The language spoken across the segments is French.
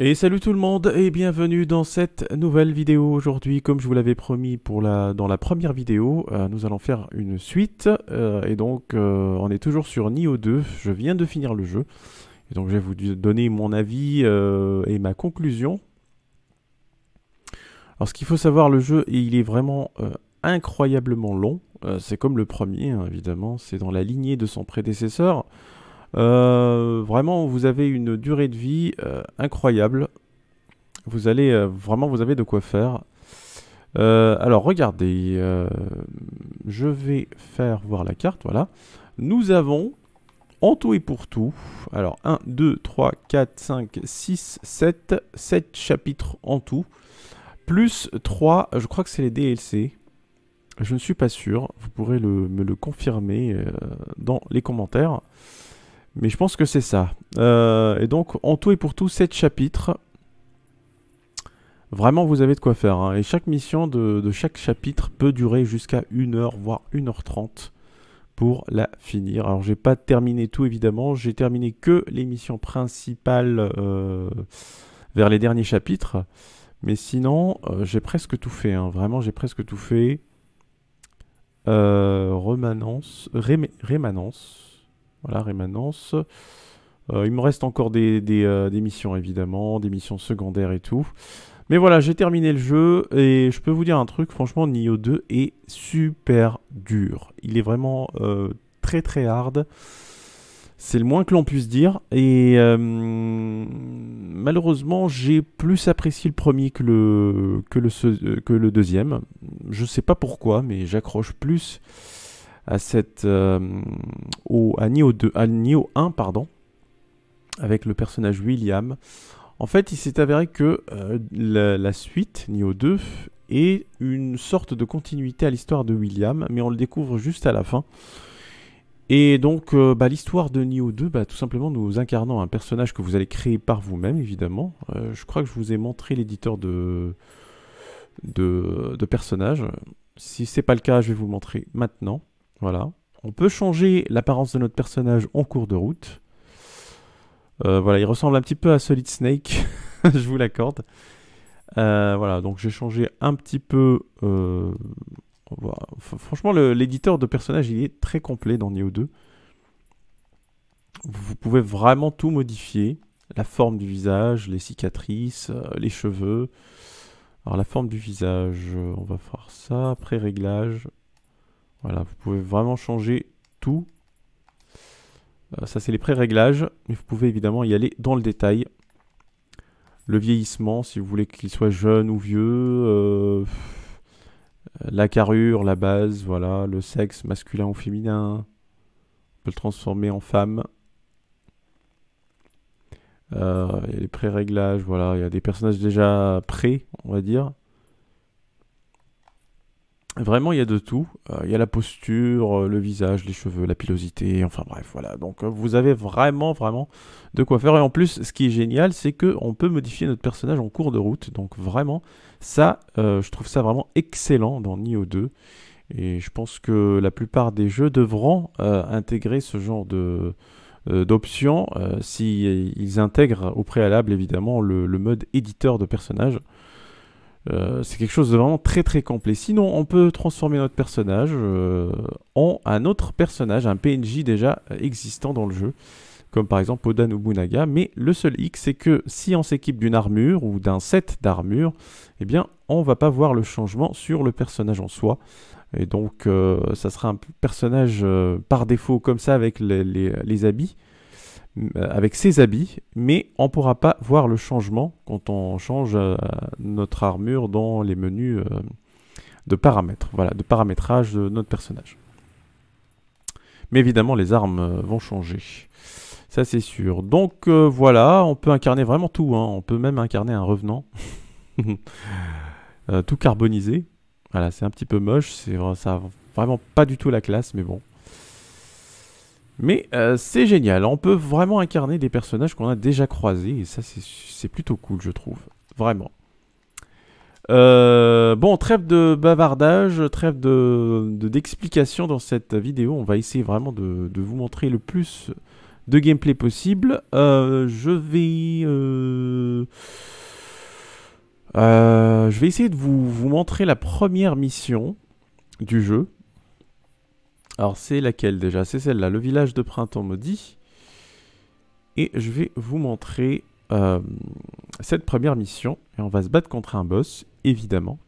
Et salut tout le monde et bienvenue dans cette nouvelle vidéo aujourd'hui. Comme je vous l'avais promis pour la, dans la première vidéo, euh, nous allons faire une suite. Euh, et donc euh, on est toujours sur Nioh 2, je viens de finir le jeu. Et donc je vais vous donner mon avis et ma conclusion. Alors ce qu'il faut savoir, le jeu, il est vraiment incroyablement long. c'est comme le premier, hein, évidemment, c'est dans la lignée de son prédécesseur. Euh, vraiment, vous avez une durée de vie euh, incroyable. Vous allez euh, vraiment, vous avez de quoi faire. alors, regardez, je vais faire voir la carte. Voilà, nous avons en tout et pour tout. Alors 1, 2, 3, 4, 5, 6, 7, 7 chapitres en tout. Plus 3, je crois que c'est les DLC. Je ne suis pas sûr, vous pourrez me le confirmer dans les commentaires. Mais je pense que c'est ça. Euh, et donc, en tout et pour tout, 7 chapitres. Vraiment, vous avez de quoi faire. Hein. Et chaque mission de, chaque chapitre peut durer jusqu'à 1 heure, voire 1h30 pour la finir. Alors, j'ai pas terminé tout, évidemment. J'ai terminé que les missions principales euh, vers les derniers chapitres. Mais sinon, euh, j'ai presque tout fait. Hein. Vraiment, j'ai presque tout fait. Euh, remanence. Rémanence. Voilà, rémanence. Euh, il me reste encore euh, des, missions, évidemment, des missions secondaires et tout. Mais voilà, j'ai terminé le jeu, et je peux vous dire un truc, franchement, Nioh 2 est super dur. Il est vraiment euh, très très hard. C'est le moins que l'on puisse dire. Et malheureusement, j'ai plus apprécié le premier que le, que le, que le deuxième. Je sais pas pourquoi, mais j'accroche plus à cette euh, au, à 1 pardon, avec le personnage William. En fait, il s'est avéré que euh, la, suite, Nio 2, est une sorte de continuité à l'histoire de William, mais on le découvre juste à la fin. Et donc, euh, bah, l'histoire de Nio 2, bah, tout simplement, nous incarnons un personnage que vous allez créer par vous-même, évidemment. je crois que je vous ai montré l'éditeur de... De... personnages. Si c'est pas le cas, je vais vous montrer maintenant. Voilà. On peut changer l'apparence de notre personnage en cours de route. Euh, voilà, il ressemble un petit peu à Solid Snake, je vous l'accorde. Euh, voilà, donc j'ai changé un petit peu. Euh, franchement, l'éditeur de personnage il est très complet dans Neo 2. Vous pouvez vraiment tout modifier la forme du visage, les cicatrices, les cheveux. Alors, la forme du visage, on va faire ça après réglage. Voilà, vous pouvez vraiment changer tout. Euh, ça, c'est les pré-réglages, mais vous pouvez évidemment y aller dans le détail. Le vieillissement, si vous voulez qu'il soit jeune ou vieux. Euh, la carrure, la base, voilà. Le sexe, masculin ou féminin. On peut le transformer en femme. Il y a les pré-réglages, voilà. Il y a des personnages déjà prêts, on va dire. Vraiment, il y a de tout. Euh, il y a la posture, euh, le visage, les cheveux, la pilosité, enfin bref, voilà. Donc euh, vous avez vraiment, vraiment de quoi faire. Et en plus, ce qui est génial, c'est qu'on peut modifier notre personnage en cours de route. Donc vraiment, ça, je trouve ça vraiment excellent dans Nioh 2. Et je pense que la plupart des jeux devront intégrer ce genre de d'options s'ils intègrent au préalable évidemment le, le mode éditeur de personnages euh, c'est quelque chose de vraiment très très complet. Sinon, on peut transformer notre personnage euh, en un autre personnage, un PNJ déjà euh, existant dans le jeu, comme par exemple Oda Nobunaga. Mais le seul hic, c'est que si on s'équipe d'une armure ou d'un set d'armure, eh bien, on va pas voir le changement sur le personnage en soi. Et donc, ça sera un personnage par défaut comme ça avec les habits euh, avec ses habits, mais on ne pourra pas voir le changement quand on change euh, notre armure dans les menus euh, de paramètres, voilà, de paramétrage de notre personnage. Mais évidemment, les armes vont changer. Ça, c'est sûr. Donc, voilà, on peut incarner vraiment tout. Hein. On peut même incarner un revenant. tout carbonisé. Voilà, c'est un petit peu moche. Ça n'a vraiment pas du tout la classe, mais bon. Mais euh, c'est génial, on peut vraiment incarner des personnages qu'on a déjà croisés, et ça c'est plutôt cool je trouve, vraiment. Euh, bon, trêve de bavardage, trêve d'explication de, dans cette vidéo, on va essayer vraiment de, vous montrer le plus de gameplay possible. Euh, je vais... je vais essayer de vous montrer la première mission du jeu. Alors c'est laquelle déjà C'est celle-là, le village de printemps maudit. Et je vais vous montrer euh, cette première mission. Et on va se battre contre un boss, évidemment.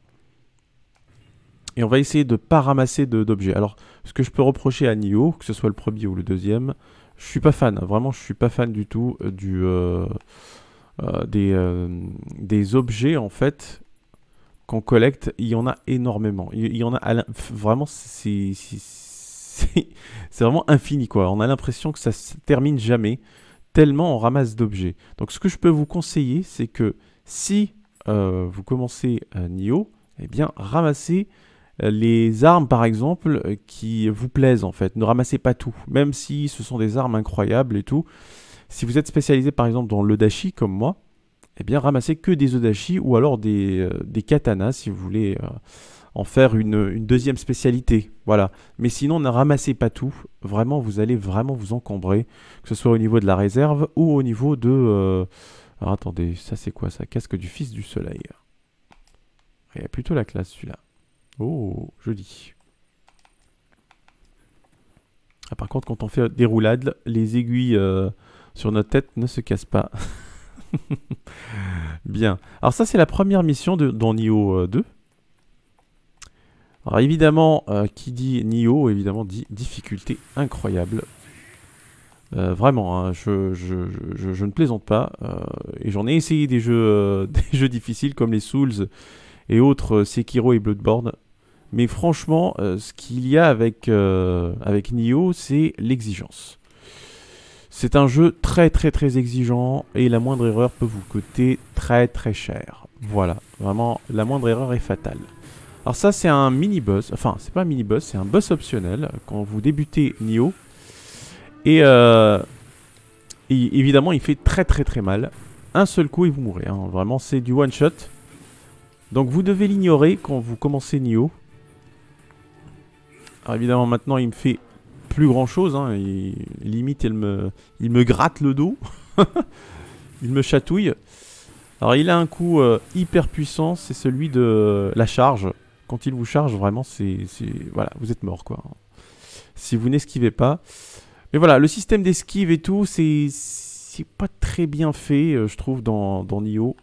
Et on va essayer de ne pas ramasser d'objets. Alors, ce que je peux reprocher à Nioh, que ce soit le premier ou le deuxième, je suis pas fan. Vraiment, je suis pas fan du tout euh, du, euh, des, des objets, en fait, qu'on collecte. Il y en a énormément. Il y en a... Vraiment, c'est c'est vraiment infini quoi. On a l'impression que ça se termine jamais, tellement on ramasse d'objets. Donc ce que je peux vous conseiller, c'est que si euh, vous commencez euh, Nioh, eh bien ramassez euh, les armes par exemple euh, qui vous plaisent en fait. Ne ramassez pas tout, même si ce sont des armes incroyables et tout. Si vous êtes spécialisé par exemple dans l'odashi comme moi, eh bien ramassez que des odashi ou alors des, des katanas si vous voulez en faire une, deuxième spécialité. Voilà. Mais sinon, ne ramassez pas tout. Vraiment, vous allez vraiment vous encombrer, que ce soit au niveau de la réserve ou au niveau de... Euh, alors attendez, ça c'est quoi ça Casque du Fils du Soleil. Il y a plutôt la classe celui-là. Oh, joli. Ah, par contre, quand on fait des roulades, les aiguilles euh, sur notre tête ne se cassent pas. Bien. Alors ça, c'est la première mission de, dans niveau 2. Alors évidemment, euh, qui dit Nioh, évidemment dit difficulté incroyable. Euh, vraiment, hein, je, ne plaisante pas. Euh, et j'en ai essayé des jeux, difficiles comme les Souls et autres Sekiro et Bloodborne. Mais franchement, ce qu'il y a avec, avec Nioh, c'est l'exigence. C'est un jeu très très très exigeant et la moindre erreur peut vous coûter très très cher. Voilà, vraiment, la moindre erreur est fatale. Alors ça c'est un mini-boss, enfin c'est pas un mini-boss, c'est un boss optionnel euh, quand vous débutez Nioh. Euh, et, évidemment il fait très très très mal. Un seul coup et vous mourrez, hein. vraiment c'est du one-shot. Donc vous devez l'ignorer quand vous commencez Nioh. Alors évidemment maintenant il me fait plus grand chose, hein. il, limite il me, il me gratte le dos, il me chatouille. Alors il a un coup euh, hyper puissant, c'est celui de la charge quand il vous charge, vraiment, c'est, voilà, vous êtes mort, quoi. Si vous n'esquivez pas. Mais voilà, le système d'esquive et tout, c'est, pas très bien fait, euh, je trouve, dans, dans Nioh.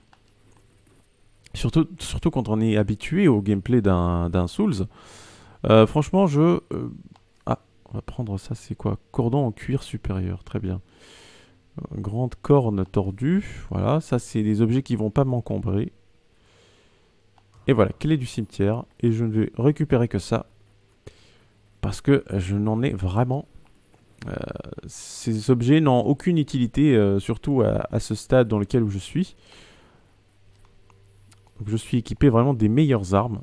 Surtout, surtout quand on est habitué au gameplay d'un Souls. Euh, franchement, je... Euh, ah, on va prendre ça, c'est quoi Cordon en cuir supérieur, très bien. Grande corne tordue, voilà, ça c'est des objets qui vont pas m'encombrer. Et voilà, clé du cimetière. Et je ne vais récupérer que ça. Parce que je n'en ai vraiment... Euh, ces objets n'ont aucune utilité, euh, surtout à, ce stade dans lequel je suis. Donc je suis équipé vraiment des meilleures armes.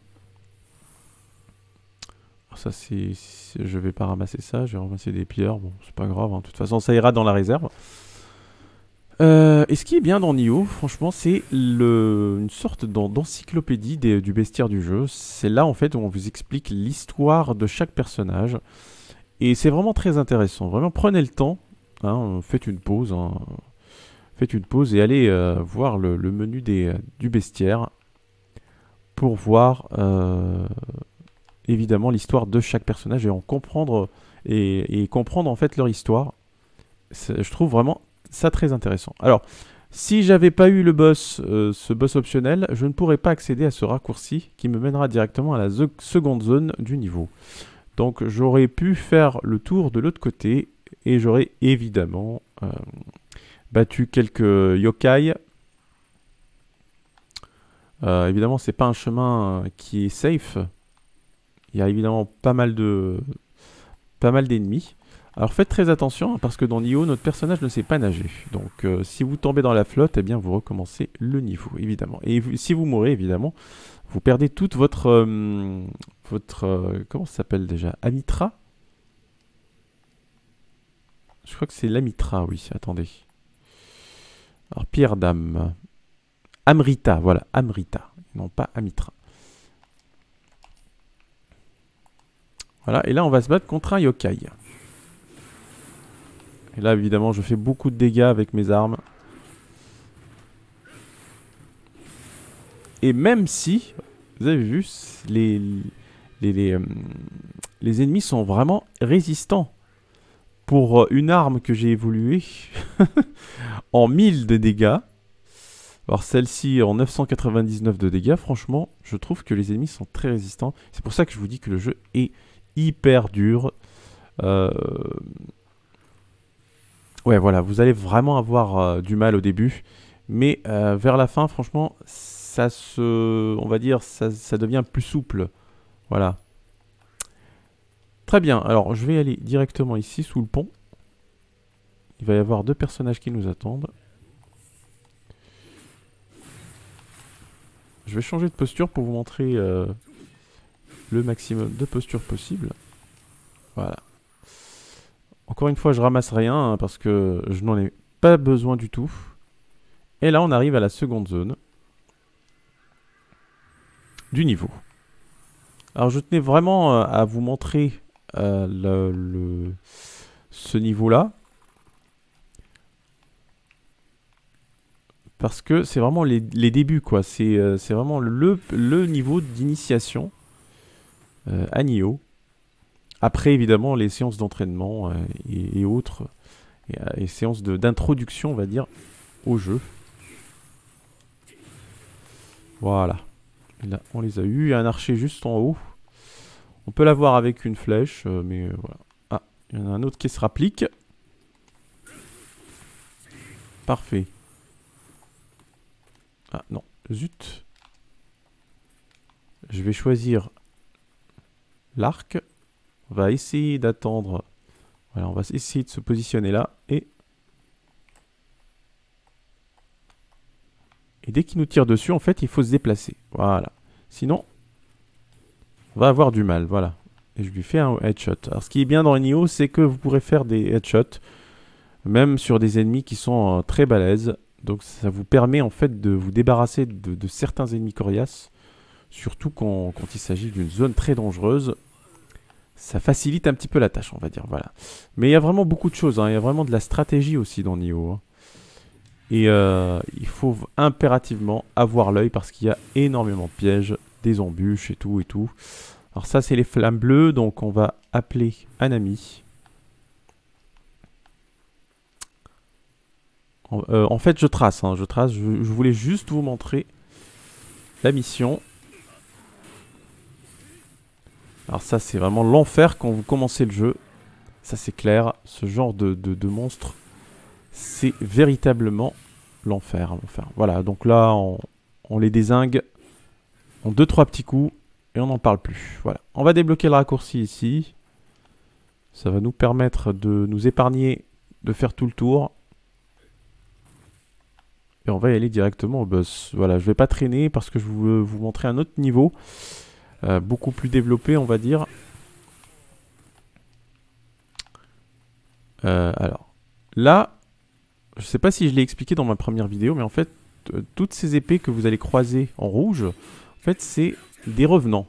Ah, ça c'est... Je vais pas ramasser ça, Je vais ramasser des pierres. Bon, c'est pas grave, hein. de toute façon ça ira dans la réserve. Euh, et ce qui est bien dans Nioh, franchement, c'est le... une sorte d'encyclopédie du bestiaire du jeu. C'est là, en fait, où on vous explique l'histoire de chaque personnage. Et c'est vraiment très intéressant. Vraiment, prenez le temps. Hein, faites une pause. Hein. Faites une pause et allez euh, voir le, menu des... Euh, du bestiaire pour voir, évidemment, l'histoire de chaque personnage et en comprendre, et, et comprendre, en fait, leur histoire. Je trouve vraiment ça très intéressant. Alors, si j'avais pas eu le boss, euh, ce boss optionnel, je ne pourrais pas accéder à ce raccourci qui me mènera directement à la seconde zone du niveau. Donc j'aurais pu faire le tour de l'autre côté et j'aurais évidemment euh, battu quelques yokai. Euh, évidemment, c'est pas un chemin euh, qui est safe. Il y a évidemment pas mal de pas mal d'ennemis. Alors faites très attention parce que dans Nioh, notre personnage ne sait pas nager. Donc euh, si vous tombez dans la flotte, eh bien vous recommencez le niveau, évidemment. Et si vous mourrez, évidemment, vous perdez toute votre... Euh, votre euh, comment ça s'appelle déjà Amitra Je crois que c'est l'Amitra, oui. Attendez. Alors pierre d'âme. Amrita, voilà. Amrita, non pas Amitra. Voilà, et là on va se battre contre un yokai. Et là, évidemment, je fais beaucoup de dégâts avec mes armes. Et même si, vous avez vu, les, euh, les, ennemis sont vraiment résistants. Pour euh, une arme que j'ai évoluée en 1000 de dégâts, alors celle-ci en 999 de dégâts, franchement, je trouve que les ennemis sont très résistants. C'est pour ça que je vous dis que le jeu est hyper dur. Euh, Ouais, voilà, vous allez vraiment avoir euh, du mal au début, mais euh, vers la fin, franchement, ça se, on va dire, ça, ça, devient plus souple. Voilà. Très bien, alors je vais aller directement ici, sous le pont. Il va y avoir deux personnages qui nous attendent. Je vais changer de posture pour vous montrer euh, le maximum de postures possible. Voilà. Encore une fois, je ramasse rien hein, parce que je n'en ai pas besoin du tout. Et là, on arrive à la seconde zone du niveau. Alors, je tenais vraiment euh, à vous montrer euh, ce niveau-là. Parce que c'est vraiment les, débuts, quoi. C'est euh, vraiment le, niveau d'initiation à Nioh. Après, évidemment, les séances d'entraînement euh, et, autres, et, euh, séances d'introduction, on va dire, au jeu. Voilà. Là, on les a eu Il y a un archer juste en haut. On peut l'avoir avec une flèche, euh, mais voilà. Ah, il y en a un autre qui se rapplique. Parfait. Ah non, zut. Je vais choisir l'arc. On va essayer d'attendre. Voilà, on va essayer de se positionner là. Et, et dès qu'il nous tire dessus, en fait, il faut se déplacer. Voilà. Sinon, on va avoir du mal. Voilà. Et je lui fais un headshot. Alors, ce qui est bien dans Nioh, c'est que vous pourrez faire des headshots. Même sur des ennemis qui sont euh, très balèzes. Donc ça vous permet en fait de vous débarrasser de, certains ennemis coriaces, surtout quand, quand il s'agit d'une zone très dangereuse ça facilite un petit peu la tâche, on va dire. Voilà. Mais il y a vraiment beaucoup de choses. Hein. Il y a vraiment de la stratégie aussi dans Nioh. Hein. Et euh, il faut impérativement avoir l'œil parce qu'il y a énormément de pièges, des embûches et tout et tout. Alors ça, c'est les flammes bleues. Donc on va appeler un ami. En, euh, fait, je trace. Hein. je trace. je voulais juste vous montrer la mission. Alors ça, c'est vraiment l'enfer quand vous commencez le jeu. Ça, c'est clair. Ce genre de, de, monstre, c'est véritablement l'enfer. voilà, donc là, on, les désingue en 2-3 petits coups et on n'en parle plus. Voilà. On va débloquer le raccourci ici. Ça va nous permettre de nous épargner de faire tout le tour. Et on va y aller directement au boss. Voilà, je vais pas traîner parce que je veux vous montrer un autre niveau. Euh, beaucoup plus développé, on va dire. Euh, alors, là, je ne sais pas si je l'ai expliqué dans ma première vidéo, mais en fait, euh, toutes ces épées que vous allez croiser en rouge, en fait, c'est des revenants.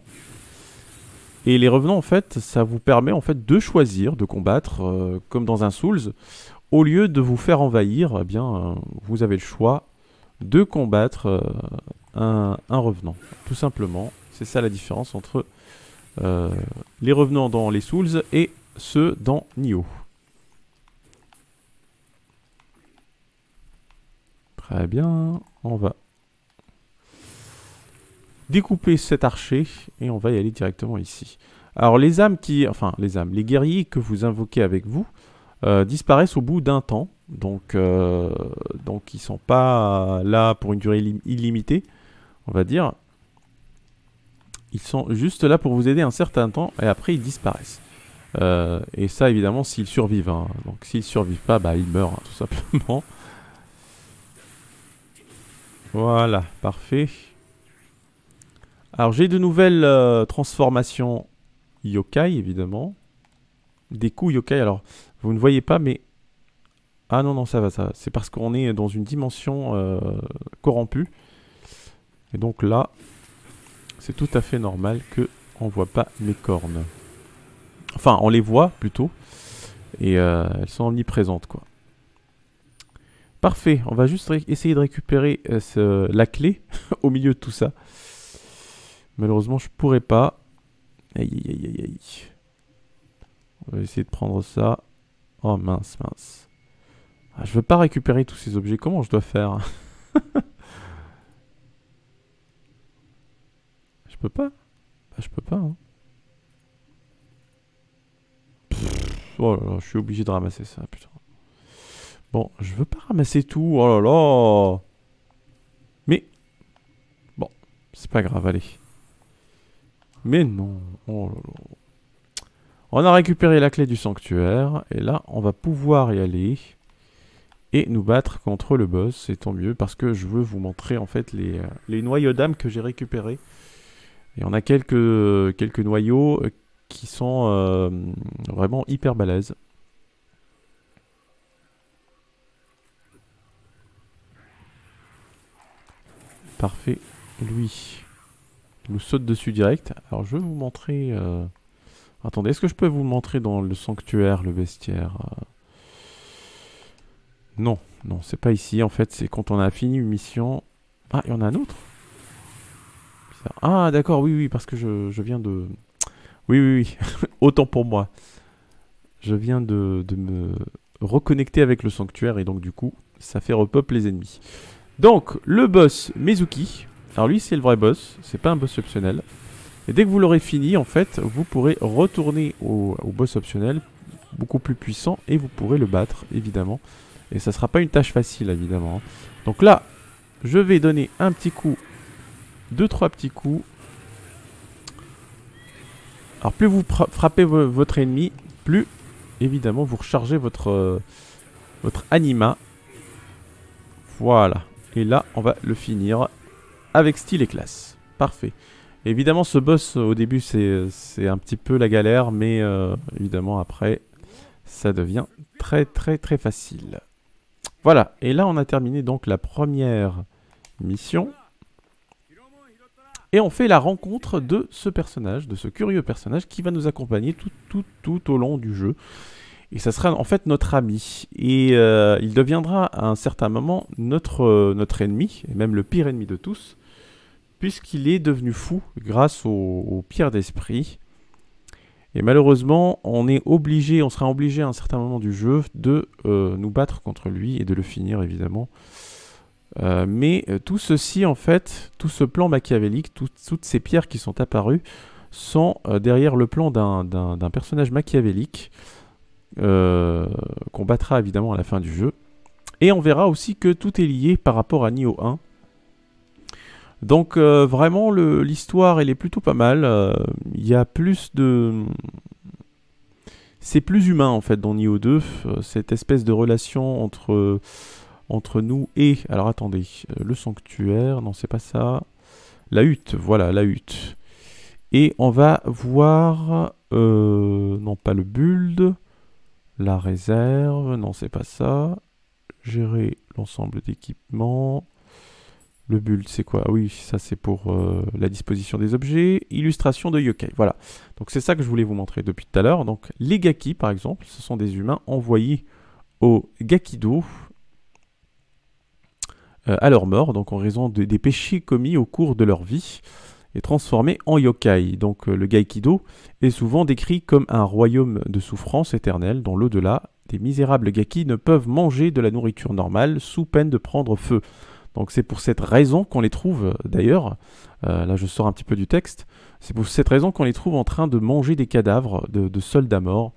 Et les revenants, en fait, ça vous permet en fait de choisir de combattre, comme dans un Souls. Au lieu de vous faire envahir, eh bien, vous avez le choix de combattre un, revenant, tout simplement. C'est ça la différence entre euh, les revenants dans les Souls et ceux dans Nioh. Très bien, on va découper cet archer et on va y aller directement ici. Alors les âmes qui, enfin les âmes, les guerriers que vous invoquez avec vous euh, disparaissent au bout d'un temps, donc ils euh, donc ils sont pas là pour une durée illimitée, on va dire ils sont juste là pour vous aider un certain temps et après ils disparaissent. Euh, et ça évidemment s'ils survivent. Hein. Donc s'ils survivent pas, bah, ils meurent hein, tout simplement. Voilà, parfait. Alors j'ai de nouvelles euh, transformations yokai évidemment. Des coups yokai, alors vous ne voyez pas mais... Ah non non ça va ça C'est parce qu'on est dans une dimension euh, corrompue. Et donc là, c'est tout à fait normal que on voit pas mes cornes. Enfin, on les voit plutôt, et euh, elles sont omniprésentes quoi. Parfait, on va juste essayer de récupérer euh, la clé au milieu de tout ça. Malheureusement, je pourrais pas. Aïe, aïe, aïe, aïe. On va essayer de prendre ça. Oh mince, mince. Ah, je veux pas récupérer tous ces objets. Comment je dois faire peux pas Bah je peux pas. Hein. oh là là, je suis obligé de ramasser ça, putain. Bon, je veux pas ramasser tout, oh là là Mais, bon, c'est pas grave, allez. Mais non, oh là là. On a récupéré la clé du sanctuaire, et là, on va pouvoir y aller et nous battre contre le boss, C'est tant mieux, parce que je veux vous montrer en fait les, euh, les noyaux d'âme que j'ai récupérés et on a quelques, quelques noyaux euh, qui sont euh, vraiment hyper balèzes. Parfait. Lui, il nous saute dessus direct. Alors je vais vous montrer... Euh, attendez, est-ce que je peux vous montrer dans le sanctuaire, le vestiaire Non, non, c'est pas ici. En fait, c'est quand on a fini une mission... Ah, il y en a un autre ah, d'accord, oui, oui, parce que je, viens de. Oui, oui, oui. Autant pour moi. Je viens de, me reconnecter avec le sanctuaire et donc, du coup, ça fait repeuple les ennemis. Donc, le boss Mizuki. Alors, lui, c'est le vrai boss. C'est pas un boss optionnel. Et dès que vous l'aurez fini, en fait, vous pourrez retourner au, au boss optionnel beaucoup plus puissant et vous pourrez le battre, évidemment. Et ça sera pas une tâche facile, évidemment. Hein. Donc là, je vais donner un petit coup deux, trois petits coups. Alors plus vous frappez votre ennemi, plus évidemment vous rechargez votre, euh, votre anima. Voilà. Et là, on va le finir avec style et classe. Parfait. Évidemment, ce boss, au début, c'est un petit peu la galère, mais euh, évidemment, après, ça devient très très très facile. Voilà, et là on a terminé donc la première mission. Et on fait la rencontre de ce personnage, de ce curieux personnage qui va nous accompagner tout, tout, tout au long du jeu. Et ça sera en fait notre ami. Et euh, il deviendra à un certain moment euh, notre, ennemi, et même le pire ennemi de tous, puisqu'il est devenu fou grâce au, pire d'esprit. Et malheureusement, on est obligé, on sera obligé à un certain moment du jeu de euh, nous battre contre lui et de le finir évidemment. Euh, mais euh, tout ceci, en fait, tout ce plan machiavélique, toutes ces pierres qui sont apparues, sont euh, derrière le plan d'un personnage machiavélique qu'on battra évidemment à la fin du jeu. Et on verra aussi que tout est lié par rapport à Nio 1. Donc vraiment, l'histoire, elle est plutôt pas mal. Il y a plus de... C'est plus humain en fait dans Nio 2, cette espèce de relation entre entre nous et... Alors attendez, euh, le sanctuaire, non c'est pas ça. La hutte, voilà, la hutte. Et on va voir, euh, non pas le build, la réserve, non c'est pas ça. Gérer l'ensemble d'équipements. Le build, c'est quoi ah Oui, ça c'est pour euh, la disposition des objets. Illustration de yokai, voilà. Donc c'est ça que je voulais vous montrer depuis tout à l'heure. Donc les gaki, par exemple, ce sont des humains envoyés au gakido, euh, à leur mort, donc en raison des péchés commis au cours de leur vie, et transformés en yokai. Donc euh, le Gaikido est souvent décrit comme un royaume de souffrance éternelle dont l'au-delà. Des misérables gaki ne peuvent manger de la nourriture normale sous peine de prendre feu. Donc c'est pour cette raison qu'on les trouve, d'ailleurs, euh, là je sors un petit peu du texte, c'est pour cette raison qu'on les trouve en train de manger des cadavres de, de soldats morts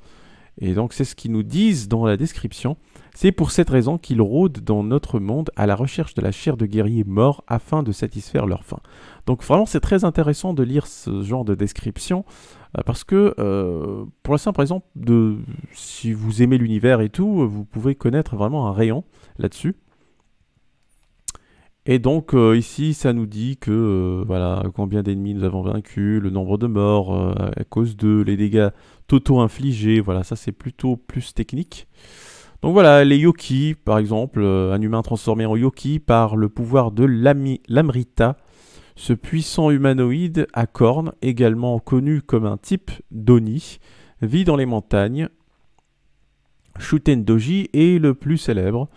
et donc c'est ce qu'ils nous disent dans la description. C'est pour cette raison qu'ils rôdent dans notre monde à la recherche de la chair de guerriers morts afin de satisfaire leur faim. Donc vraiment c'est très intéressant de lire ce genre de description euh, parce que euh, pour la simple raison de si vous aimez l'univers et tout, vous pouvez connaître vraiment un rayon là-dessus. Et donc euh, ici, ça nous dit que euh, voilà combien d'ennemis nous avons vaincus, le nombre de morts euh, à cause de les dégâts totaux infligés. Voilà, ça c'est plutôt plus technique. Donc voilà, les Yoki, par exemple, un humain transformé en Yoki par le pouvoir de l'Amrita, ce puissant humanoïde à cornes, également connu comme un type d'Oni, vit dans les montagnes. Shuten Doji est le plus célèbre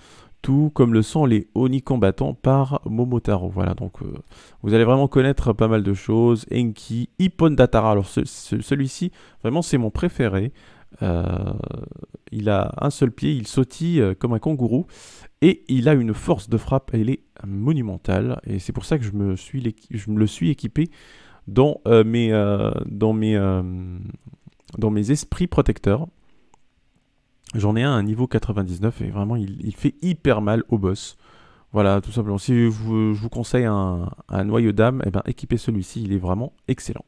comme le sont les Oni combattants par Momotaro. Voilà, donc euh, vous allez vraiment connaître pas mal de choses. Enki, Ippon Datara, alors celui-ci, vraiment c'est mon préféré. Euh, il a un seul pied, il sautille euh, comme un kangourou et il a une force de frappe, elle est monumentale et c'est pour ça que je me, suis je me le suis équipé dans, mes, dans, mes, dans mes esprits protecteurs. J'en ai un à niveau 99 et vraiment il, fait hyper mal au boss. Voilà, tout simplement. Si vous, je vous conseille un, noyau d'âme, eh ben, équipez celui-ci, il est vraiment excellent.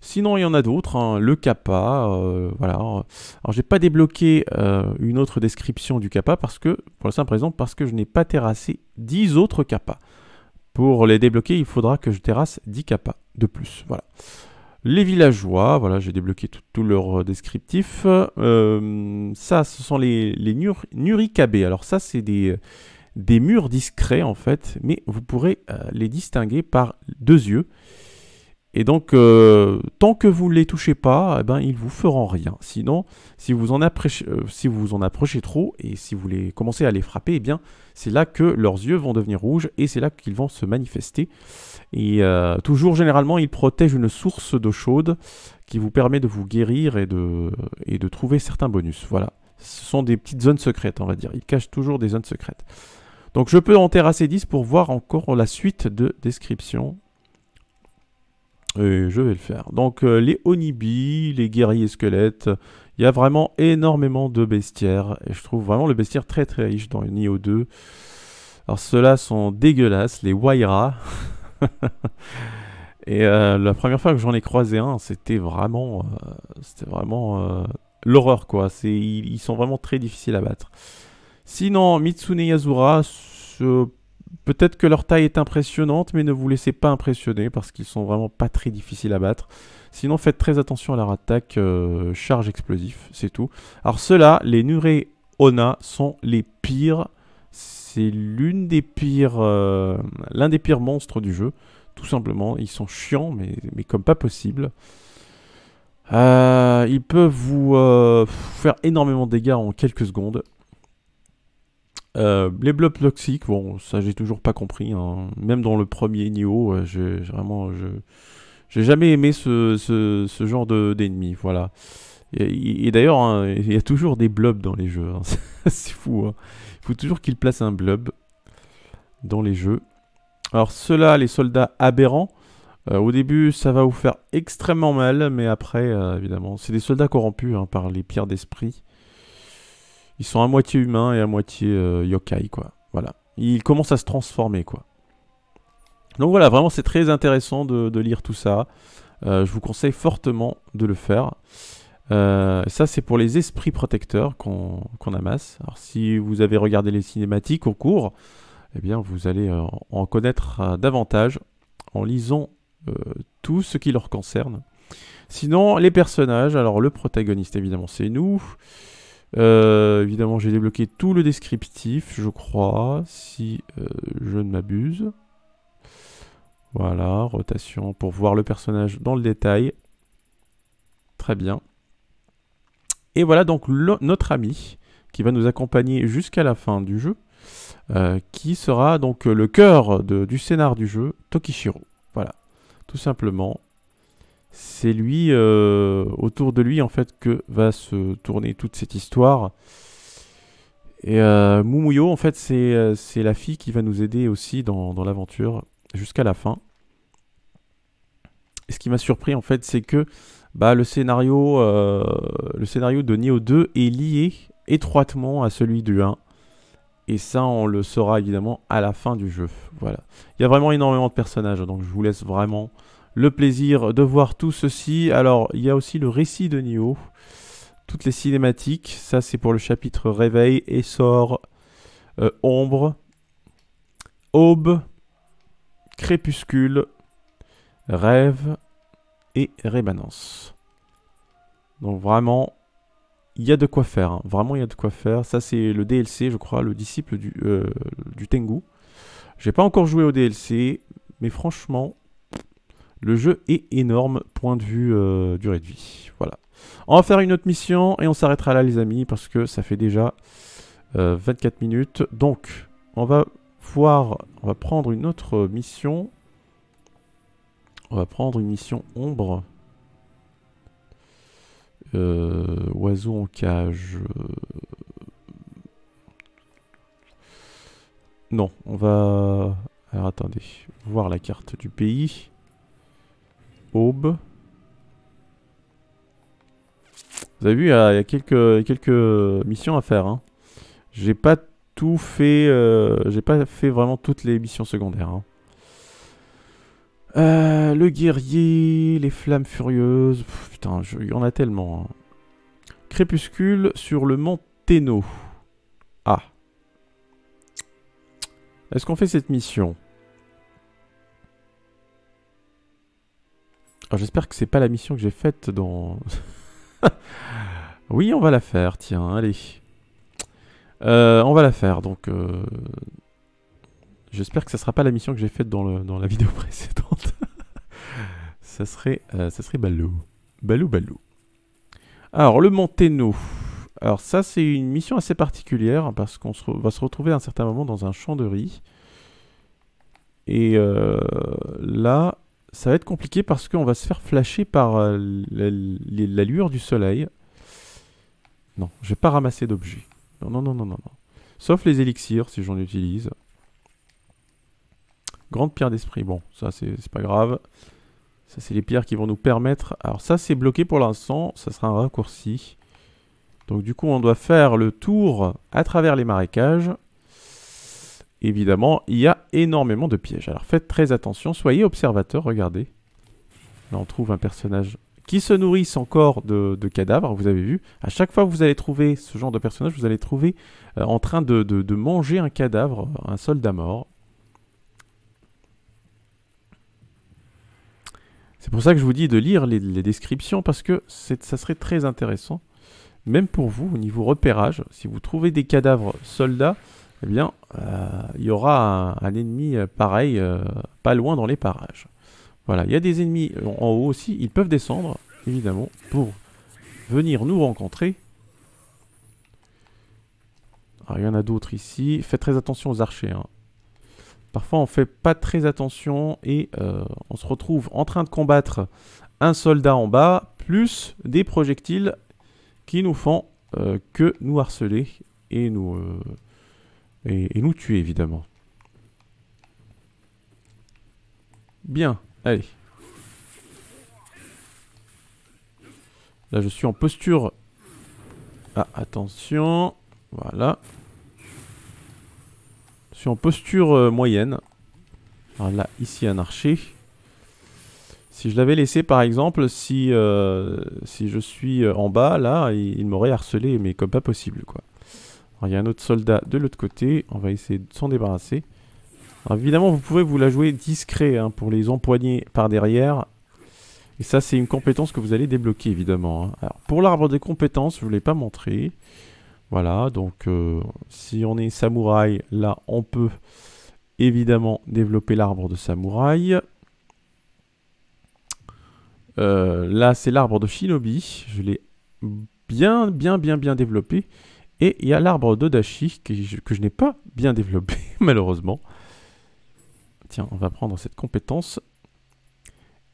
Sinon, il y en a d'autres, hein. le kappa, euh, voilà. Alors, j'ai pas débloqué euh, une autre description du kappa parce que, pour la simple raison, parce que je n'ai pas terrassé 10 autres kappas. Pour les débloquer, il faudra que je terrasse 10 kappas de plus, voilà. Les villageois, voilà, j'ai débloqué tout, leur euh, descriptif. Euh, ça, ce sont les, les Alors ça, c'est des, des murs discrets en fait, mais vous pourrez euh, les distinguer par deux yeux. Et donc, euh, tant que vous ne les touchez pas, eh ben, ils vous feront rien. Sinon, si vous, euh, vous en approchez trop et si vous les, commencez à les frapper, eh bien, c'est là que leurs yeux vont devenir rouges et c'est là qu'ils vont se manifester. Et euh, toujours, généralement, ils protègent une source d'eau chaude qui vous permet de vous guérir et de, et de trouver certains bonus. Voilà. Ce sont des petites zones secrètes, on va dire. Ils cachent toujours des zones secrètes. Donc, je peux en terrasser 10 pour voir encore la suite de description je vais le faire. Donc euh, les Onibi, les guerriers squelettes, il y a vraiment énormément de bestiaires. Et je trouve vraiment le bestiaire très très riche dans Nio 2. Alors ceux-là sont dégueulasses, les Waira. et euh, la première fois que j'en ai croisé un, c'était vraiment... Euh, c'était vraiment... L'horreur quoi, ils, ils sont vraiment très difficiles à battre. Sinon, Mitsune Yazura, ce peut-être que leur taille est impressionnante, mais ne vous laissez pas impressionner parce qu'ils sont vraiment pas très difficiles à battre. Sinon, faites très attention à leur attaque euh, charge explosif, c'est tout. Alors ceux-là, les Nure Ona sont les pires. C'est l'une des pires, euh, l'un des pires monstres du jeu, tout simplement. Ils sont chiants, mais, comme pas possible. Euh, ils peuvent vous faire énormément de dégâts en quelques secondes. Euh, les blobs toxiques, bon, ça j'ai toujours pas compris. Hein. Même dans le premier niveau, euh, j'ai vraiment, j'ai jamais aimé ce, genre d'ennemi. voilà. Et, d'ailleurs, hein, il y a toujours des blobs dans les jeux. Hein. C'est fou. Il faut toujours qu'ils placent un blob dans les jeux. Alors ceux-là, les soldats aberrants. Euh, au début, ça va vous faire extrêmement mal, mais après, évidemment, c'est des soldats corrompus par les pierres d'esprit. Ils sont à moitié humains et à moitié euh, yokai, quoi. Voilà. Ils commencent à se transformer, quoi. Donc voilà, vraiment, c'est très intéressant de, lire tout ça. Euh, je vous conseille fortement de le faire. Euh, ça, c'est pour les esprits protecteurs qu'on amasse. Alors, si vous avez regardé les cinématiques au cours, eh bien, vous allez en connaître davantage en lisant tout ce qui leur concerne. Sinon, les personnages. Alors, le protagoniste, évidemment, c'est nous. Euh, évidemment, j'ai débloqué tout le descriptif, je crois, si euh, je ne m'abuse. Voilà, rotation pour voir le personnage dans le détail. Très bien. Et voilà donc notre ami qui va nous accompagner jusqu'à la fin du jeu, euh, qui sera donc le cœur du scénar du jeu, Tokishiro. Voilà, tout simplement c'est lui, euh, autour de lui en fait, que va se tourner toute cette histoire. Et euh, Mumuyo, en fait, c'est euh, la fille qui va nous aider aussi dans, l'aventure jusqu'à la fin. Et ce qui m'a surpris, en fait, c'est que bah, le, scénario, euh, le scénario de Neo 2 est lié étroitement à celui du 1. Et ça, on le saura évidemment à la fin du jeu. Voilà. Il y a vraiment énormément de personnages, hein, donc je vous laisse vraiment le plaisir de voir tout ceci. Alors, il y a aussi le récit de Nioh, toutes les cinématiques. Ça, c'est pour le chapitre Réveil, Essor, euh, Ombre, Aube, Crépuscule, Rêve et Rémanence. Donc, vraiment, il y a de quoi faire. Hein. Vraiment, il y a de quoi faire. Ça, c'est le DLC, je crois, le disciple du, euh, du Tengu. J'ai pas encore joué au DLC, mais franchement, le jeu est énorme, point de vue euh, durée de vie. Voilà. On va faire une autre mission et on s'arrêtera là les amis parce que ça fait déjà 24 euh, minutes. Donc on va voir, on va prendre une autre mission. On va prendre une mission ombre. Euh, oiseau en cage. Non, on va... Alors attendez, voir la carte du pays. Vous avez vu, il y a, quelques, quelques euh, missions à faire. Hein. J'ai pas tout fait... Euh, j'ai pas fait vraiment toutes les missions secondaires. Hein. Euh, le guerrier, les flammes furieuses... putain, il y en a tellement. Hein. Crépuscule sur le mont Téno. Ah. Est-ce qu'on fait cette mission j'espère que c'est pas la mission que j'ai faite dans... oui, on va la faire, tiens, allez. Euh, on va la faire, donc... Euh, j'espère que ça sera pas la mission que j'ai faite dans, la vidéo précédente. ça serait... Euh, ça serait Balou, balou. Alors, le Monténo. Alors ça, c'est une mission assez particulière, hein, parce qu'on va se retrouver à un certain moment dans un champ de riz. Et euh, là, ça va être compliqué parce qu'on va se faire flasher par euh, la, lueur du soleil. Non, je vais pas ramassé d'objets. Non, non, non, non, non, non. Sauf les élixirs, si j'en utilise. Grande pierre d'esprit, bon, ça c'est pas grave. Ça c'est les pierres qui vont nous permettre... Alors ça c'est bloqué pour l'instant, ça sera un raccourci. Donc du coup on doit faire le tour à travers les marécages évidemment, il y a énormément de pièges. Alors faites très attention, soyez observateurs, regardez. Là, on trouve un personnage qui se nourrit encore de, cadavres, vous avez vu. À chaque fois que vous allez trouver ce genre de personnage, vous allez trouver euh, en train de, manger un cadavre, un soldat mort. C'est pour ça que je vous dis de lire les, les descriptions, parce que ça serait très intéressant. Même pour vous, au niveau repérage, si vous trouvez des cadavres soldats, eh bien, euh, il y aura un, ennemi euh, pareil, euh, pas loin dans les parages. Voilà, il y a des ennemis en haut aussi, ils peuvent descendre, évidemment, pour venir nous rencontrer. Alors, ah, il y en a d'autres ici. Faites très attention aux archers. Hein. Parfois, on fait pas très attention et on se retrouve en train de combattre un soldat en bas, plus des projectiles qui nous font que nous harceler et nous, et, nous tuer évidemment. Bien, allez. Là je suis en posture. Ah attention, voilà. Je suis en posture euh, moyenne. Alors là, ici un archer. Si je l'avais laissé par exemple, si, euh, si je suis euh, en bas, là, il m'aurait harcelé, mais comme pas possible quoi il y a un autre soldat de l'autre côté. On va essayer de s'en débarrasser. évidemment, vous pouvez vous la jouer discret hein, pour les empoigner par derrière. Et ça, c'est une compétence que vous allez débloquer, évidemment. Hein. Alors, pour l'arbre des compétences, je ne vous l'ai pas montré. Voilà, donc euh, si on est samouraï, là, on peut évidemment développer l'arbre de samouraï. Euh, là, c'est l'arbre de shinobi. Je l'ai bien, bien, bien, bien développé. Et il y a l'arbre d'Odashi que je, n'ai pas bien développé, malheureusement. Tiens, on va prendre cette compétence.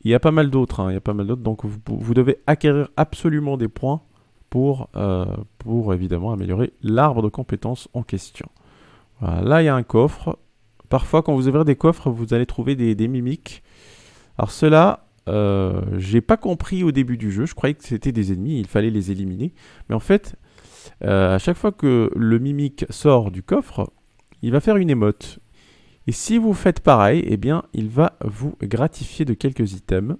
Il y a pas mal d'autres, hein. il y a pas mal d'autres. Donc vous, devez acquérir absolument des points pour, euh, pour évidemment améliorer l'arbre de compétences en question. Voilà, là il y a un coffre. Parfois quand vous ouvrez des coffres, vous allez trouver des, mimiques. Alors cela, là euh, j'ai pas compris au début du jeu. Je croyais que c'était des ennemis, il fallait les éliminer. Mais en fait, euh, à chaque fois que le mimique sort du coffre, il va faire une émote. Et si vous faites pareil, eh bien, il va vous gratifier de quelques items.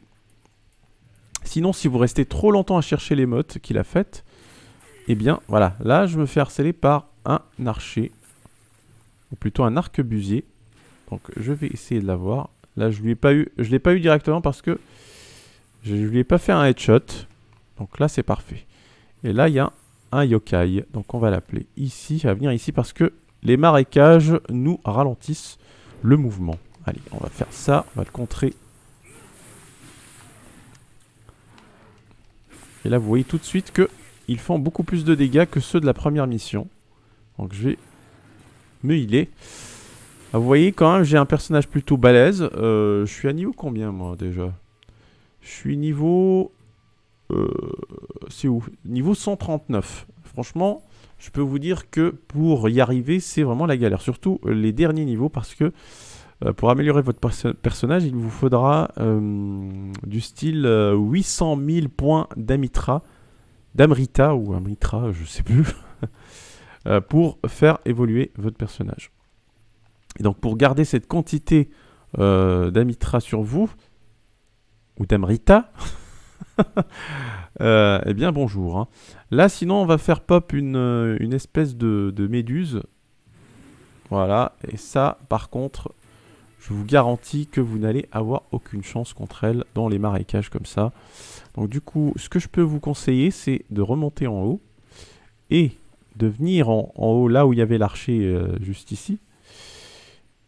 Sinon, si vous restez trop longtemps à chercher l'émote qu'il a faite, eh bien, voilà. Là, je me fais harceler par un archer. Ou plutôt un arquebusier. Donc, je vais essayer de l'avoir. Là, je ne l'ai pas eu directement parce que je ne lui ai pas fait un headshot. Donc là, c'est parfait. Et là, il y a un yokai. Donc on va l'appeler ici, il va venir ici parce que les marécages nous ralentissent le mouvement. Allez, on va faire ça, on va le contrer. Et là vous voyez tout de suite que ils font beaucoup plus de dégâts que ceux de la première mission. Donc je vais me healer. Ah, vous voyez quand même j'ai un personnage plutôt balèze. Euh, je suis à niveau combien moi déjà Je suis niveau euh, c'est où Niveau 139. Franchement, je peux vous dire que pour y arriver, c'est vraiment la galère. Surtout les derniers niveaux parce que euh, pour améliorer votre personnage, il vous faudra euh, du style 800 000 points d'Amitra, d'Amrita ou Amritra, je sais plus, pour faire évoluer votre personnage. Et donc pour garder cette quantité d'Amitra sur vous, ou d'Amrita, et euh, eh bien, bonjour. Hein. Là, sinon, on va faire pop une, euh, espèce de, méduse. Voilà. Et ça, par contre, je vous garantis que vous n'allez avoir aucune chance contre elle dans les marécages comme ça. Donc, du coup, ce que je peux vous conseiller, c'est de remonter en haut et de venir en, haut là où il y avait l'archer euh, juste ici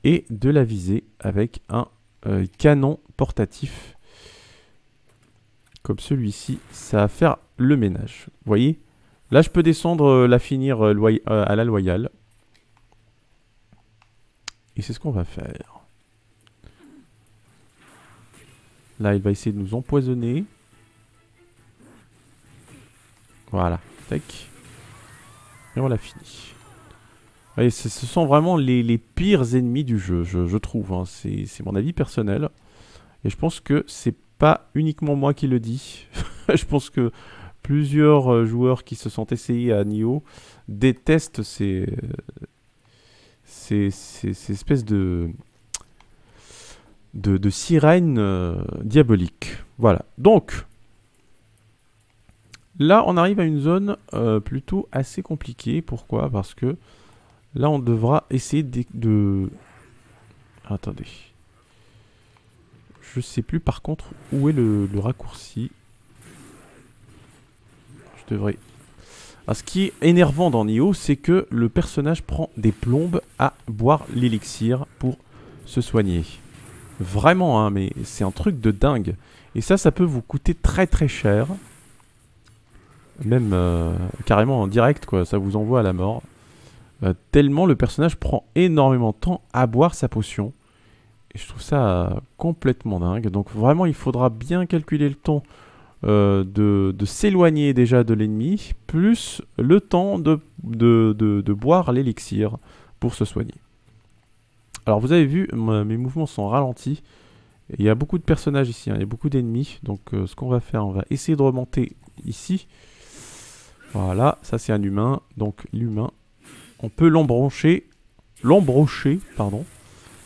et de la viser avec un canon portatif comme celui-ci, ça va faire le ménage. Vous voyez Là, je peux descendre euh, la finir euh, euh, à la loyale. Et c'est ce qu'on va faire. Là, il va essayer de nous empoisonner. Voilà. Et on l'a fini. Voyez, ce sont vraiment les, pires ennemis du jeu, je, trouve. Hein. C'est mon avis personnel. Et je pense que c'est pas uniquement moi qui le dis. je pense que plusieurs euh, joueurs qui se sont essayés à Nio détestent ces, ces, espèces de, de, de sirènes euh, diaboliques. Voilà. Donc, là, on arrive à une zone euh, plutôt assez compliquée. Pourquoi Parce que là, on devra essayer de... Attendez. Je sais plus par contre où est le, raccourci. Je devrais... Ah, ce qui est énervant dans Nioh, c'est que le personnage prend des plombes à boire l'élixir pour se soigner. Vraiment, hein, mais c'est un truc de dingue. Et ça, ça peut vous coûter très très cher. Même euh, carrément en direct, quoi. Ça vous envoie à la mort. Euh, tellement le personnage prend énormément de temps à boire sa potion je trouve ça euh, complètement dingue. Donc vraiment, il faudra bien calculer le temps euh, de, s'éloigner déjà de l'ennemi, plus le temps de, boire l'élixir pour se soigner. Alors vous avez vu, mes mouvements sont ralentis. Il y a beaucoup de personnages ici, hein. il y a beaucoup d'ennemis. Donc euh, ce qu'on va faire, on va essayer de remonter ici. Voilà, ça c'est un humain. Donc l'humain, on peut l'embrancher. L'embrocher, pardon.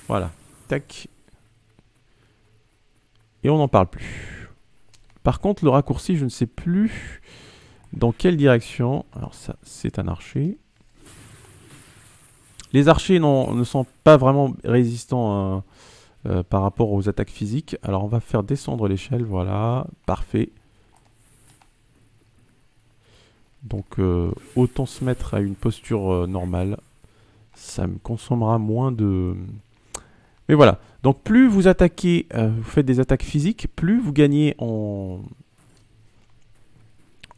Voilà, et on n'en parle plus. Par contre, le raccourci, je ne sais plus dans quelle direction. Alors ça, c'est un archer. Les archers ne sont pas vraiment résistants hein, euh, par rapport aux attaques physiques. Alors on va faire descendre l'échelle, voilà, parfait. Donc euh, autant se mettre à une posture euh, normale. Ça me consommera moins de... Mais voilà, donc plus vous attaquez, euh, vous faites des attaques physiques, plus vous gagnez en,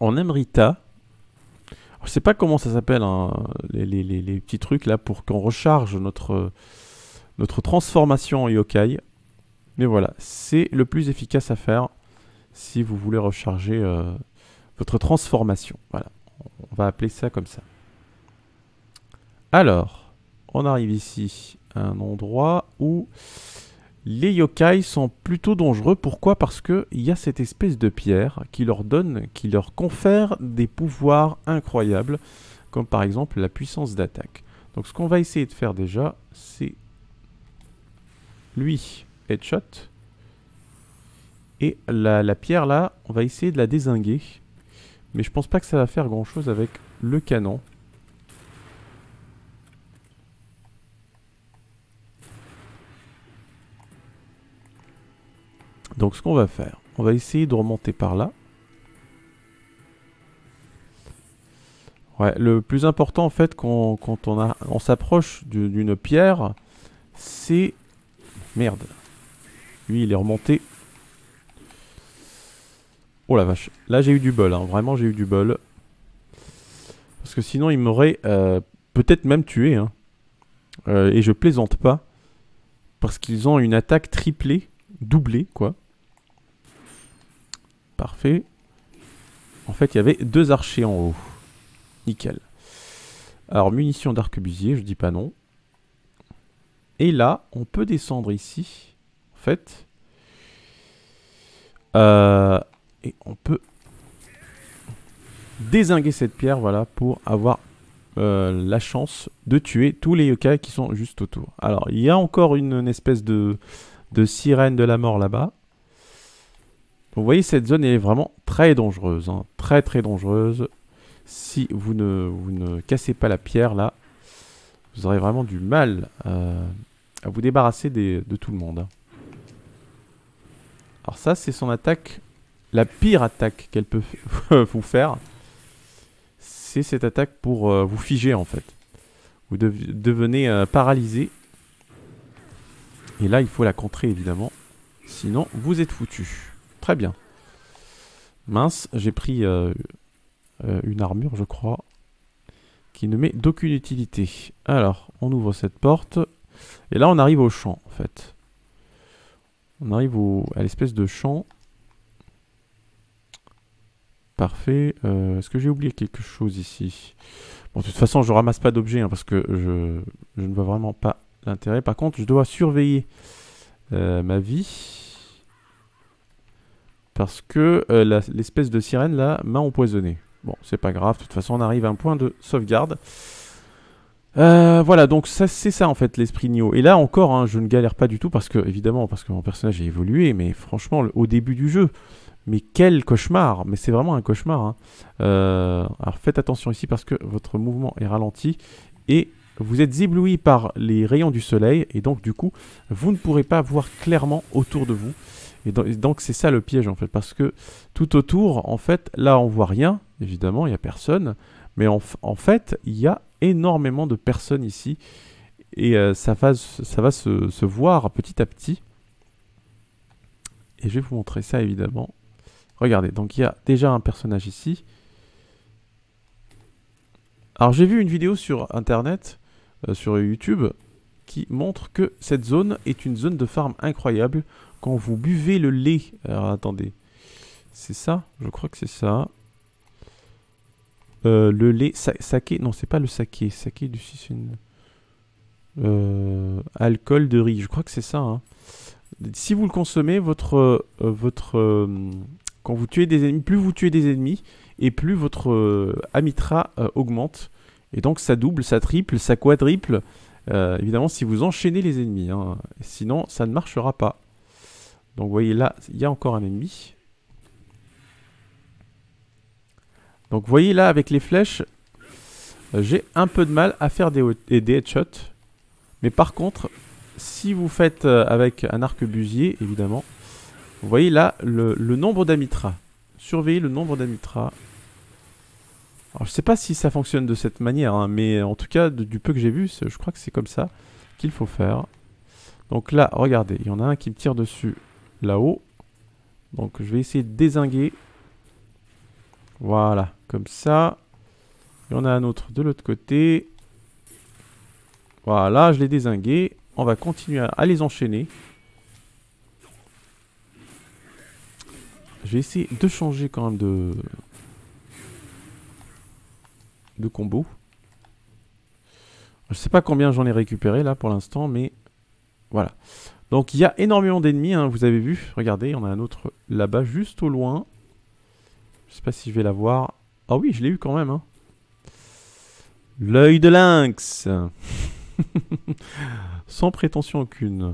en Je ne je sais pas comment ça s'appelle, hein, les, petits trucs là pour qu'on recharge notre, notre transformation en yokai. Mais voilà, c'est le plus efficace à faire si vous voulez recharger euh, votre transformation. Voilà, on va appeler ça comme ça. Alors, on arrive ici un endroit où les yokai sont plutôt dangereux. Pourquoi Parce qu'il y a cette espèce de pierre qui leur donne, qui leur confère des pouvoirs incroyables, comme par exemple la puissance d'attaque. Donc ce qu'on va essayer de faire déjà, c'est lui, headshot. Et la, la, pierre là, on va essayer de la désinguer. Mais je pense pas que ça va faire grand chose avec le canon. Donc ce qu'on va faire, on va essayer de remonter par là. Ouais, le plus important en fait quand, on, on s'approche d'une pierre, c'est... Merde. Lui il est remonté. Oh la vache. Là j'ai eu du bol, hein. vraiment j'ai eu du bol. Parce que sinon il m'aurait euh, peut-être même tué. Hein. Euh, et je plaisante pas. Parce qu'ils ont une attaque triplée, doublée quoi. Parfait. En fait, il y avait deux archers en haut. Nickel. Alors, munitions d'arquebusier, je dis pas non. Et là, on peut descendre ici, en fait. Euh, et on peut désinguer cette pierre, voilà, pour avoir euh, la chance de tuer tous les yokai qui sont juste autour. Alors, il y a encore une, espèce de sirène de la mort là-bas vous voyez, cette zone est vraiment très dangereuse. Hein. Très très dangereuse. Si vous ne, ne cassez pas la pierre là, vous aurez vraiment du mal euh, à vous débarrasser de tout le monde. Hein. Alors ça, c'est son attaque, la pire attaque qu'elle peut vous faire. C'est cette attaque pour euh, vous figer en fait. Vous devenez euh, paralysé. Et là, il faut la contrer évidemment. Sinon, vous êtes foutu. Très bien. Mince, j'ai pris euh, euh, une armure, je crois, qui ne met d'aucune utilité. Alors, on ouvre cette porte. Et là, on arrive au champ, en fait. On arrive à l'espèce de champ. Parfait. Euh, est-ce que j'ai oublié quelque chose ici Bon, de toute façon, je ramasse pas d'objets, hein, parce que je, ne vois vraiment pas l'intérêt. Par contre, je dois surveiller ma vie. Parce que euh, l'espèce de sirène là m'a empoisonné. Bon, c'est pas grave, de toute façon on arrive à un point de sauvegarde. Euh, voilà, donc ça c'est ça en fait l'esprit Nio. Et là encore, hein, je ne galère pas du tout parce que, évidemment, parce que mon personnage a évolué, mais franchement, au début du jeu, mais quel cauchemar Mais c'est vraiment un cauchemar. Hein. Euh, alors faites attention ici parce que votre mouvement est ralenti et vous êtes ébloui par les rayons du soleil et donc du coup, vous ne pourrez pas voir clairement autour de vous. Et donc c'est ça le piège en fait, parce que tout autour, en fait, là on voit rien, évidemment, il n'y a personne, mais en, fait, il y a énormément de personnes ici, et euh, ça va, ça va se, voir petit à petit. Et je vais vous montrer ça évidemment. Regardez, donc il y a déjà un personnage ici. Alors j'ai vu une vidéo sur internet, euh, sur YouTube, qui montre que cette zone est une zone de farm incroyable quand vous buvez le lait... Alors attendez. C'est ça Je crois que c'est ça. Euh, le lait... saké Non, c'est pas le saké. Saké du 6, euh, alcool de riz. Je crois que c'est ça. Hein. Si vous le consommez, votre... Euh, votre quand vous tuez des ennemis, plus vous tuez des ennemis, et plus votre amitra augmente. Et donc ça double, ça triple, ça quadruple. évidemment, si vous enchaînez les ennemis. Hein. Sinon, ça ne marchera pas. Donc vous voyez là, il y a encore un ennemi. Donc vous voyez là, avec les flèches, euh, j'ai un peu de mal à faire des, headshots. Mais par contre, si vous faites euh, avec un arquebusier, évidemment, vous voyez là le, nombre d'amitras. Surveillez le nombre d'amitras. Alors je sais pas si ça fonctionne de cette manière, hein, mais en tout cas, du peu que j'ai vu, je crois que c'est comme ça qu'il faut faire. Donc là, regardez, il y en a un qui me tire dessus là-haut. Donc je vais essayer de désinguer. Voilà, comme ça. Et on a un autre de l'autre côté. Voilà, je l'ai dézingué. On va continuer à les enchaîner. Je vais essayer de changer quand même de, de combo. Je sais pas combien j'en ai récupéré là pour l'instant, mais voilà. Donc il y a énormément d'ennemis, hein, vous avez vu. Regardez, en a un autre là-bas, juste au loin. Je sais pas si je vais la voir. Ah oui, je l'ai eu quand même. Hein. L'œil de lynx Sans prétention aucune.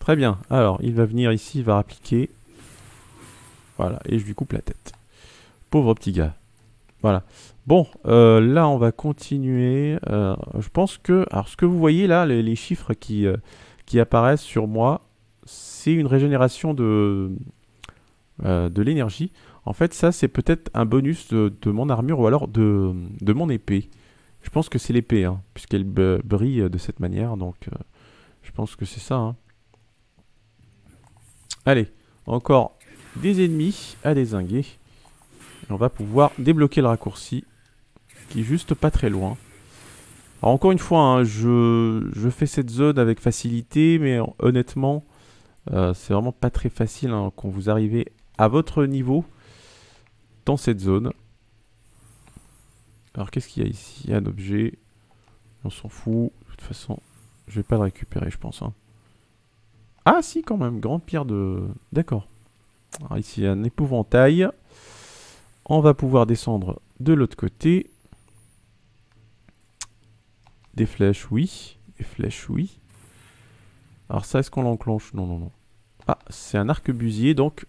Très bien. Alors, il va venir ici, il va appliquer. Voilà, et je lui coupe la tête. Pauvre petit gars. Voilà. Bon, euh, là, on va continuer. Euh, je pense que... Alors, ce que vous voyez là, les, chiffres qui... Euh, qui apparaissent sur moi, c'est une régénération de, euh, de l'énergie. En fait, ça, c'est peut-être un bonus de, mon armure ou alors de, de mon épée. Je pense que c'est l'épée, hein, puisqu'elle brille de cette manière. Donc, euh, je pense que c'est ça. Hein. Allez, encore des ennemis à désinguer. on va pouvoir débloquer le raccourci, qui est juste pas très loin. Alors encore une fois, hein, je, fais cette zone avec facilité, mais honnêtement, euh, c'est vraiment pas très facile hein, quand vous arrivez à votre niveau dans cette zone. Alors qu'est-ce qu'il y a ici Il y a un objet. On s'en fout. De toute façon, je vais pas le récupérer, je pense. Hein. Ah si, quand même. Grande pierre de... D'accord. Alors ici, il y a un épouvantail. On va pouvoir descendre de l'autre côté. Des flèches, oui. Des flèches, oui. Alors ça, est-ce qu'on l'enclenche Non, non, non. Ah, c'est un arquebusier, donc...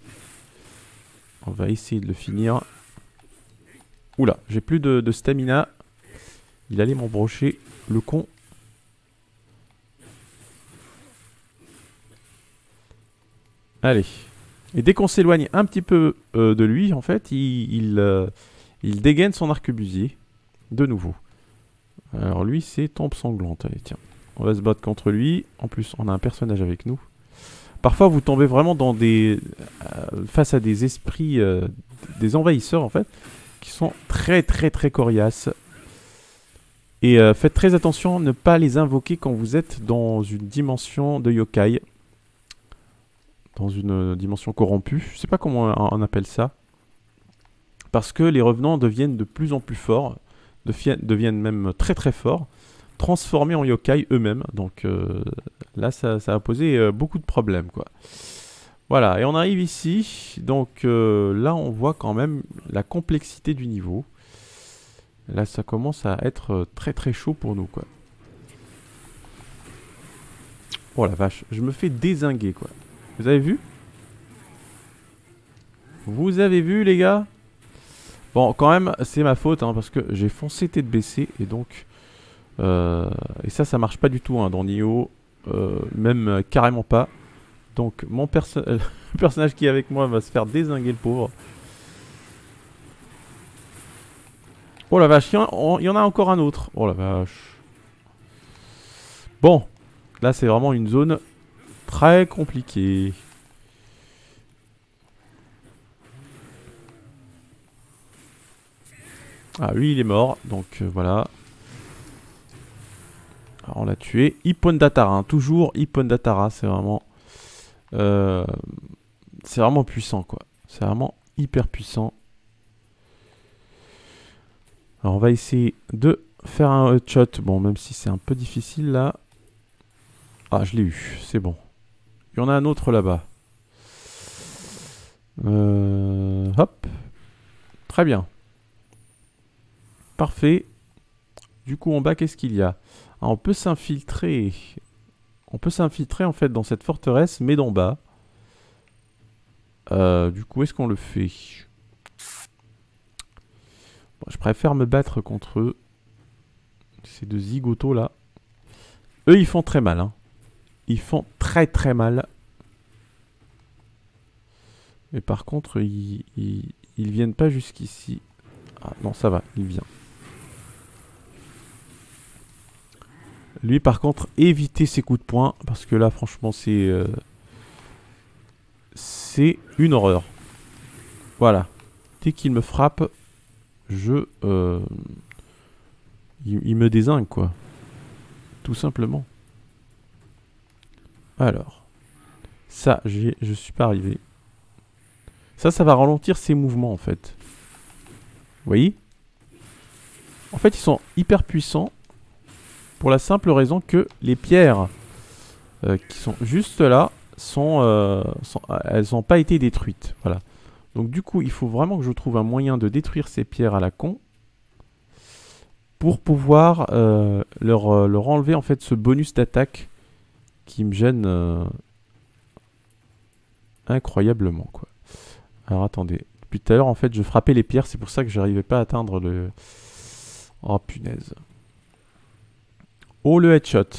On va essayer de le finir. Oula, j'ai plus de, stamina. Il allait m'embrocher, le con. Allez. Et dès qu'on s'éloigne un petit peu euh, de lui, en fait, il, il, euh, dégaine son arquebusier. De nouveau. Alors lui, c'est Tombe Sanglante. Allez, tiens. On va se battre contre lui. En plus, on a un personnage avec nous. Parfois, vous tombez vraiment dans des... Euh, face à des esprits... Euh, des envahisseurs, en fait. Qui sont très, très, très coriaces. Et euh, faites très attention à ne pas les invoquer quand vous êtes dans une dimension de yokai. Dans une dimension corrompue. Je sais pas comment on appelle ça. Parce que les revenants deviennent de plus en plus forts deviennent même très très forts, transformés en yokai eux-mêmes. Donc euh, là, ça, a posé euh, beaucoup de problèmes, quoi. Voilà, et on arrive ici. Donc euh, là, on voit quand même la complexité du niveau. Là, ça commence à être très très chaud pour nous, quoi. Oh la vache, je me fais dézinguer, quoi. Vous avez vu Vous avez vu, les gars Bon, quand même, c'est ma faute, hein, parce que j'ai foncé tête baissée, et donc... Euh, et ça, ça marche pas du tout hein, dans Nioh, euh, même euh, carrément pas. Donc mon personnage qui est avec moi va se faire désinguer le pauvre. Oh la vache, il y, en a encore un autre. Oh la vache. Bon, là c'est vraiment une zone très compliquée. Ah lui il est mort, donc euh, voilà. Alors on l'a tué. Hippon Datara, hein. toujours Hippon Datara, c'est vraiment... Euh, c'est vraiment puissant quoi. C'est vraiment hyper puissant. Alors on va essayer de faire un shot, Bon, même si c'est un peu difficile là. Ah, je l'ai eu, c'est bon. Il y en a un autre là-bas. Euh, hop. Très bien. Parfait. Du coup, en bas, qu'est-ce qu'il y a ah, On peut s'infiltrer. On peut s'infiltrer, en fait, dans cette forteresse, mais d'en bas. Euh, du coup, est-ce qu'on le fait Je préfère me battre contre eux. Ces deux zigotos, là. Eux, ils font très mal. Hein. Ils font très très mal. Mais par contre, ils, ils, viennent pas jusqu'ici. Ah non, ça va, il vient. Lui, par contre, éviter ses coups de poing. Parce que là, franchement, c'est... Euh, c'est une horreur. Voilà. Dès qu'il me frappe, je... Euh, il, me désingue, quoi. Tout simplement. Alors. Ça, je suis pas arrivé. Ça, ça va ralentir ses mouvements, en fait. Vous voyez En fait, ils sont hyper puissants. Pour la simple raison que les pierres euh, qui sont juste là, sont, euh, euh, elles n'ont pas été détruites. Voilà. Donc du coup, il faut vraiment que je trouve un moyen de détruire ces pierres à la con pour pouvoir leur, enlever en fait ce bonus d'attaque qui me gêne incroyablement quoi. Alors attendez, depuis tout à l'heure en fait je frappais les pierres, c'est pour ça que j'arrivais pas à atteindre le... Oh punaise. Oh, le headshot.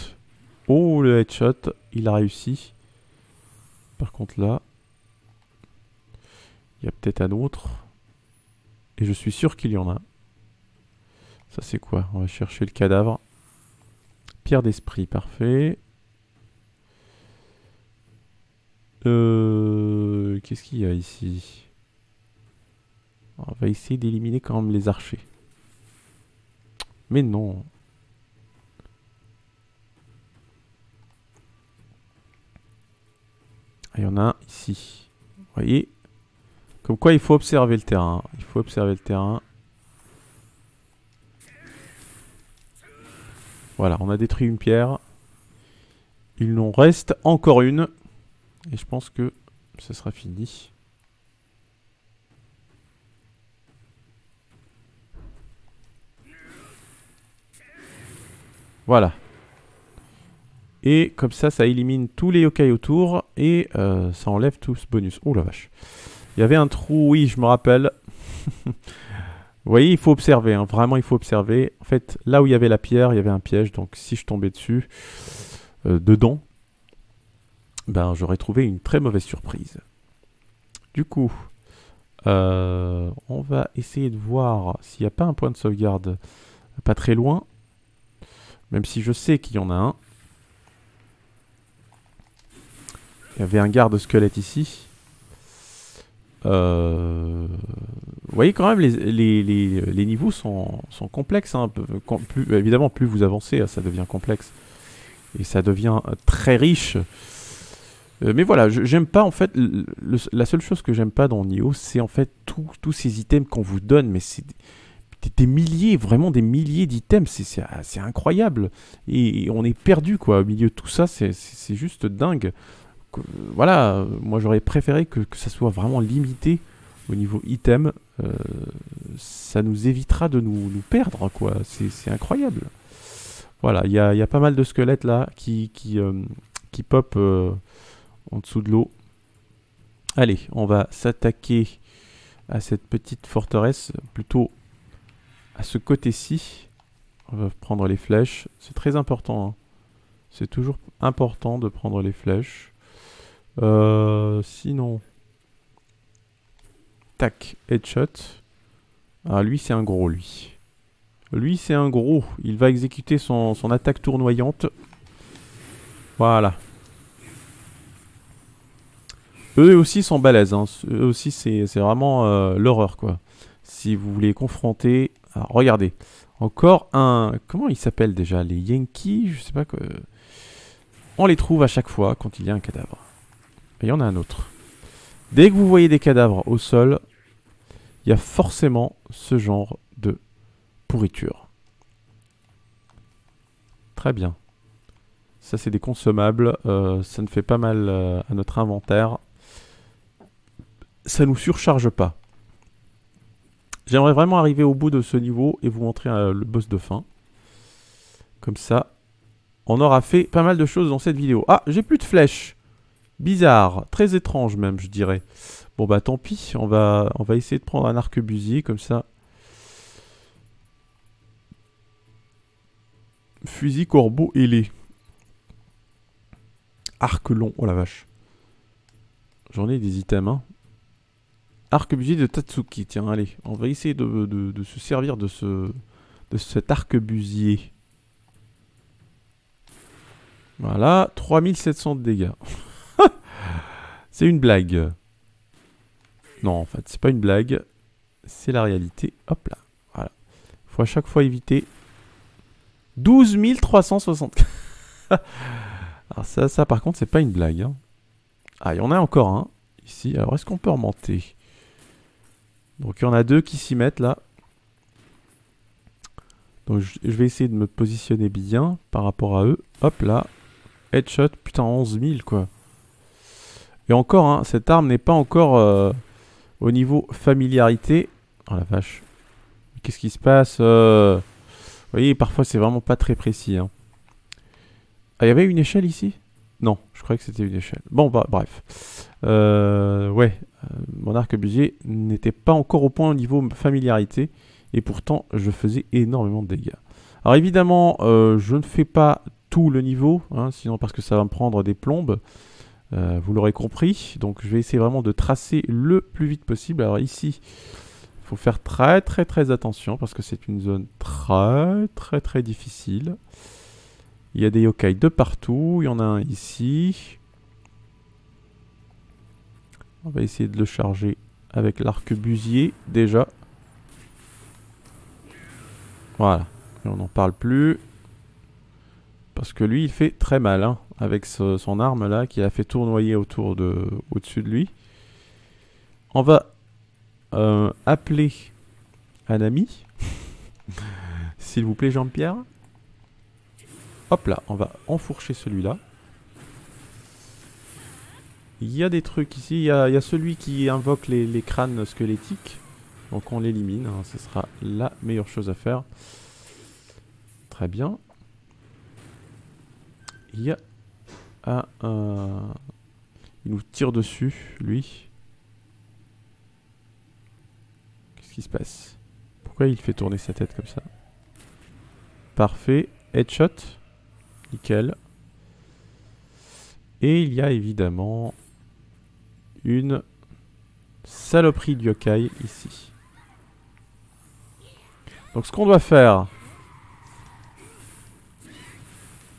Oh, le headshot. Il a réussi. Par contre, là... Il y a peut-être un autre. Et je suis sûr qu'il y en a. Ça, c'est quoi On va chercher le cadavre. Pierre d'esprit, parfait. Euh, Qu'est-ce qu'il y a ici On va essayer d'éliminer quand même les archers. Mais non, Ah, il y en a un ici. Vous voyez Comme quoi, il faut observer le terrain. Il faut observer le terrain. Voilà, on a détruit une pierre. Il nous reste encore une. Et je pense que ce sera fini. Voilà, et comme ça, ça élimine tous les yokai autour et euh, ça enlève tout ce bonus. Oh la vache. Il y avait un trou, oui, je me rappelle. Vous voyez, il faut observer, hein. vraiment il faut observer. En fait, là où il y avait la pierre, il y avait un piège, donc si je tombais dessus, euh, dedans, ben j'aurais trouvé une très mauvaise surprise. Du coup, euh, on va essayer de voir s'il n'y a pas un point de sauvegarde pas très loin. Même si je sais qu'il y en a un. Il y avait un garde squelette ici. Euh, vous voyez quand même, les, les, les, niveaux sont, sont complexes. Hein. Plus, évidemment, plus vous avancez, hein, ça devient complexe. Et ça devient euh, très riche. Euh, mais voilà, j'aime pas en fait. la seule chose que j'aime pas dans Nioh, c'est en fait tous ces items qu'on vous donne, mais c'est des, milliers, vraiment des milliers d'items, c'est ah, incroyable. Et, on est perdu quoi, au milieu de tout ça, c'est juste dingue voilà, moi j'aurais préféré que, ça soit vraiment limité au niveau item. Euh, ça nous évitera de nous, nous perdre, quoi. C'est incroyable. Voilà, il y a, pas mal de squelettes là qui, qui, euh, pop euh, en dessous de l'eau. Allez, on va s'attaquer à cette petite forteresse, plutôt à ce côté-ci. On va prendre les flèches, c'est très important. Hein. C'est toujours important de prendre les flèches. Euh, sinon... Tac, headshot. Ah, lui, c'est un gros, lui. Lui, c'est un gros. Il va exécuter son, attaque tournoyante. Voilà. Eux aussi sont balèzes. Hein. Eux aussi, c'est vraiment euh, l'horreur, quoi. Si vous voulez confronter... regardez. Encore un... Comment ils s'appellent déjà Les Yankees Je sais pas que. On les trouve à chaque fois quand il y a un cadavre. Et il y en a un autre. Dès que vous voyez des cadavres au sol, il y a forcément ce genre de pourriture. Très bien. Ça, c'est des consommables. Euh, ça ne fait pas mal euh, à notre inventaire. Ça nous surcharge pas. J'aimerais vraiment arriver au bout de ce niveau et vous montrer euh, le boss de fin. Comme ça, on aura fait pas mal de choses dans cette vidéo. Ah, j'ai plus de flèches Bizarre, très étrange même, je dirais. Bon bah tant pis, on va, on va essayer de prendre un arquebusier comme ça. Fusil corbeau ailé. Arc long, oh la vache. J'en ai des items, hein. Arquebusier de Tatsuki, tiens, allez. On va essayer de, se servir de, ce, de cet arquebusier. Voilà, 3700 de dégâts. C'est une blague. Non, en fait, c'est pas une blague. C'est la réalité. Hop là. Voilà. Faut à chaque fois éviter. 12 360. Alors ça, ça par contre, c'est pas une blague. Hein. Ah, il y en a encore un. Ici. Alors, est-ce qu'on peut remonter Donc, il y en a deux qui s'y mettent, là. Donc, je vais essayer de me positionner bien par rapport à eux. Hop là. Headshot. Putain, 11 000, quoi. Et encore, hein, cette arme n'est pas encore euh, au niveau familiarité. Oh la vache. Qu'est-ce qui se passe euh? Vous voyez, parfois c'est vraiment pas très précis. Hein. Ah, il y avait une échelle ici Non, je croyais que c'était une échelle. Bon, bah, bref. Euh, ouais, mon arc-busier n'était pas encore au point au niveau familiarité. Et pourtant, je faisais énormément de dégâts. Alors évidemment, je ne fais pas tout le niveau, hein, sinon parce que ça va me prendre des plombes. Euh, vous l'aurez compris. Donc je vais essayer vraiment de tracer le plus vite possible. Alors ici, il faut faire très très très attention parce que c'est une zone très très très difficile. Il y a des yokai de partout. Il y en a un ici. On va essayer de le charger avec l'arc-busier déjà. Voilà. on n'en parle plus. Parce que lui, il fait très mal. Hein avec son arme là qui a fait tournoyer autour de, au-dessus de lui. On va euh, appeler un ami. S'il vous plaît, Jean-Pierre. Hop là, on va enfourcher celui-là. Il y a des trucs ici. Il y a, celui qui invoque les, crânes squelettiques. Donc on l'élimine. Hein. Ce sera la meilleure chose à faire. Très bien. Il y a ah Il nous tire dessus, lui. Qu'est-ce qui se passe Pourquoi il fait tourner sa tête comme ça Parfait. Headshot. Nickel. Et il y a évidemment une saloperie de yokai ici. Donc ce qu'on doit faire...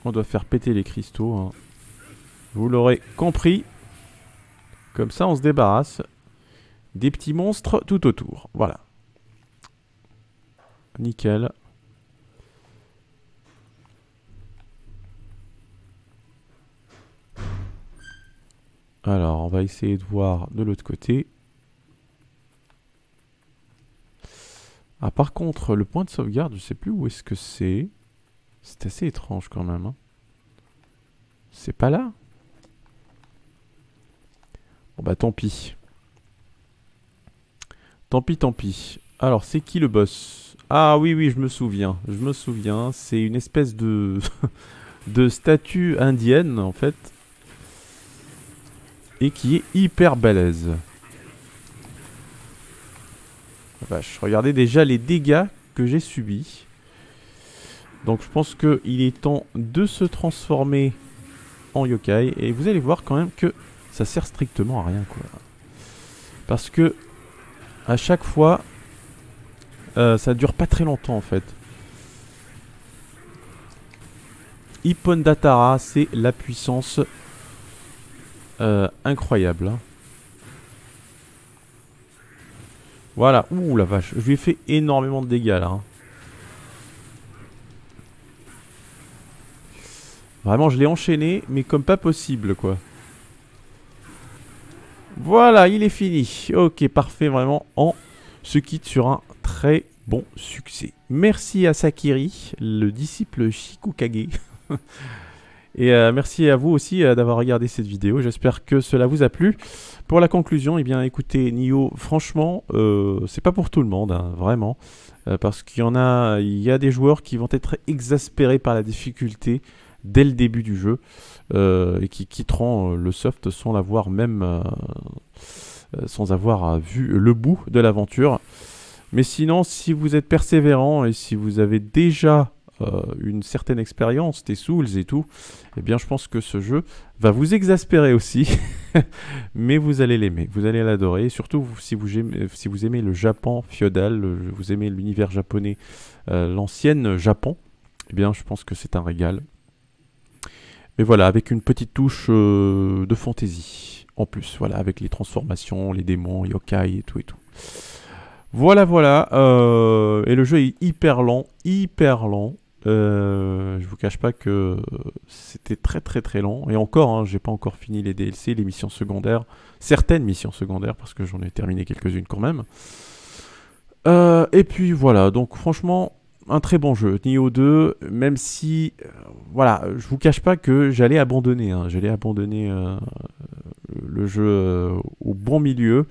On doit faire péter les cristaux. Hein. Vous l'aurez compris. Comme ça, on se débarrasse des petits monstres tout autour. Voilà. Nickel. Alors, on va essayer de voir de l'autre côté. Ah, par contre, le point de sauvegarde, je ne sais plus où est-ce que c'est. C'est assez étrange quand même. Hein. C'est pas là bah tant pis. Tant pis, tant pis. Alors, c'est qui le boss Ah oui, oui, je me souviens. Je me souviens. C'est une espèce de... de statue indienne, en fait. Et qui est hyper balèze. Vache, regardez déjà les dégâts que j'ai subis. Donc je pense qu'il est temps de se transformer en yokai. Et vous allez voir quand même que ça sert strictement à rien quoi. Parce que à chaque fois, euh, ça dure pas très longtemps en fait. Hippon Datara, c'est la puissance euh, incroyable. Hein. Voilà, ouh la vache, je lui ai fait énormément de dégâts là. Hein. Vraiment, je l'ai enchaîné, mais comme pas possible quoi. Voilà, il est fini. Ok, parfait, vraiment, on se quitte sur un très bon succès. Merci à Sakiri, le disciple Shikukage. Et euh, merci à vous aussi euh, d'avoir regardé cette vidéo. J'espère que cela vous a plu. Pour la conclusion, eh bien, écoutez, Nio, franchement, euh, c'est pas pour tout le monde, hein, vraiment. parce qu'il y en a, il y a des joueurs qui vont être exaspérés par la difficulté dès le début du jeu euh, et qui quitteront euh, le soft sans l'avoir même euh, sans avoir vu le bout de l'aventure. Mais sinon, si vous êtes persévérant et si vous avez déjà une certaine expérience des Souls et tout, eh bien je pense que ce jeu va vous exaspérer aussi, mais vous allez l'aimer, vous allez l'adorer, surtout si vous, aimez, le Japon féodal, vous aimez l'univers japonais, l'ancienne Japon, eh bien je pense que c'est un régal. Et voilà, avec une petite touche euh, de fantaisie en plus, voilà, avec les transformations, les démons, yokai et tout et tout. Voilà, voilà, euh, et le jeu est hyper lent, hyper lent. Euh, je vous cache pas que c'était très très très lent. Et encore, je hein, j'ai pas encore fini les DLC, les missions secondaires, certaines missions secondaires parce que j'en ai terminé quelques-unes quand même. Euh, et puis voilà, donc franchement, un très bon jeu, niveau 2, même si, euh, voilà, je vous cache pas que j'allais abandonner, hein. j'allais abandonner euh, le jeu euh, au bon milieu,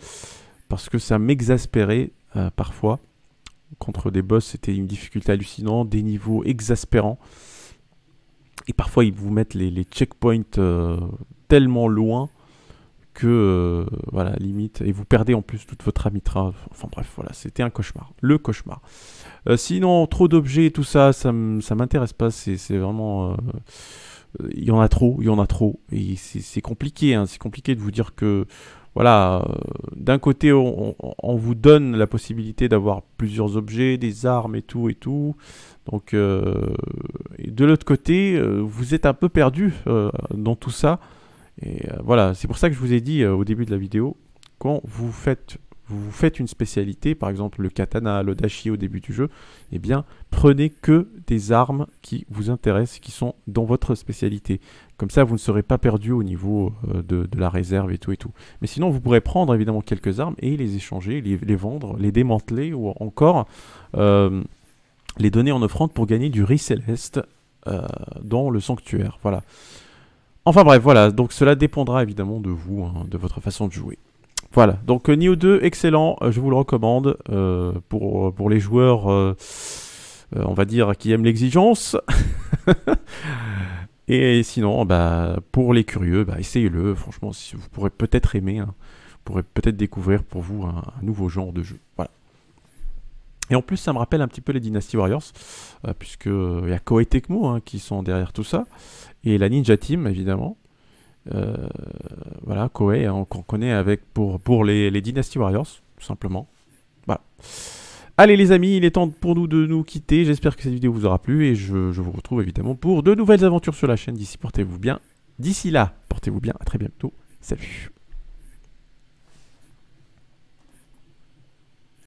parce que ça m'exaspérait parfois. Contre des boss, c'était une difficulté hallucinante, des niveaux exaspérants. Et parfois, ils vous mettent les, les checkpoints tellement loin que euh, voilà limite et vous perdez en plus toute votre amitra. Enfin bref, voilà, c'était un cauchemar, le cauchemar. Euh, sinon, trop d'objets, tout ça, ça, ça m'intéresse pas. C'est vraiment euh, il y en a trop, il y en a trop. Et c'est compliqué, hein. c'est compliqué de vous dire que, voilà, d'un côté, on, vous donne la possibilité d'avoir plusieurs objets, des armes et tout, et tout. Donc, de l'autre côté, vous êtes un peu perdu dans tout ça. Et euh, voilà, c'est pour ça que je vous ai dit euh, au début de la vidéo, quand vous faites vous faites une spécialité, par exemple le katana, le dashi au début du jeu, eh bien prenez que des armes qui vous intéressent, qui sont dans votre spécialité. Comme ça, vous ne serez pas perdu au niveau euh, de, la réserve et tout et tout. Mais sinon, vous pourrez prendre évidemment quelques armes et les échanger, les, vendre, les démanteler ou encore les donner en offrande pour gagner du riz céleste dans le sanctuaire. Voilà. Enfin bref, voilà, donc cela dépendra évidemment de vous, hein, de votre façon de jouer. Voilà, donc euh, Nioh 2, excellent, euh, je vous le recommande euh, pour, pour les joueurs, on va dire, qui aiment l'exigence. Et sinon, bah, pour les curieux, bah, essayez-le, franchement, vous pourrez peut-être aimer, hein. vous pourrez peut-être découvrir pour vous un, nouveau genre de jeu. Voilà. Et en plus, ça me rappelle un petit peu les Dynasty Warriors, puisque il y a Koei Tecmo hein, qui sont derrière tout ça et la Ninja Team, évidemment. Euh, voilà, Koei, on hein, qu'on connaît avec pour, pour les, Dynasty Warriors, tout simplement. Voilà. Allez les amis, il est temps pour nous de nous quitter. J'espère que cette vidéo vous aura plu et je, je vous retrouve évidemment pour de nouvelles aventures sur la chaîne. D'ici, portez-vous bien. D'ici là, portez-vous bien. À très bientôt. Salut.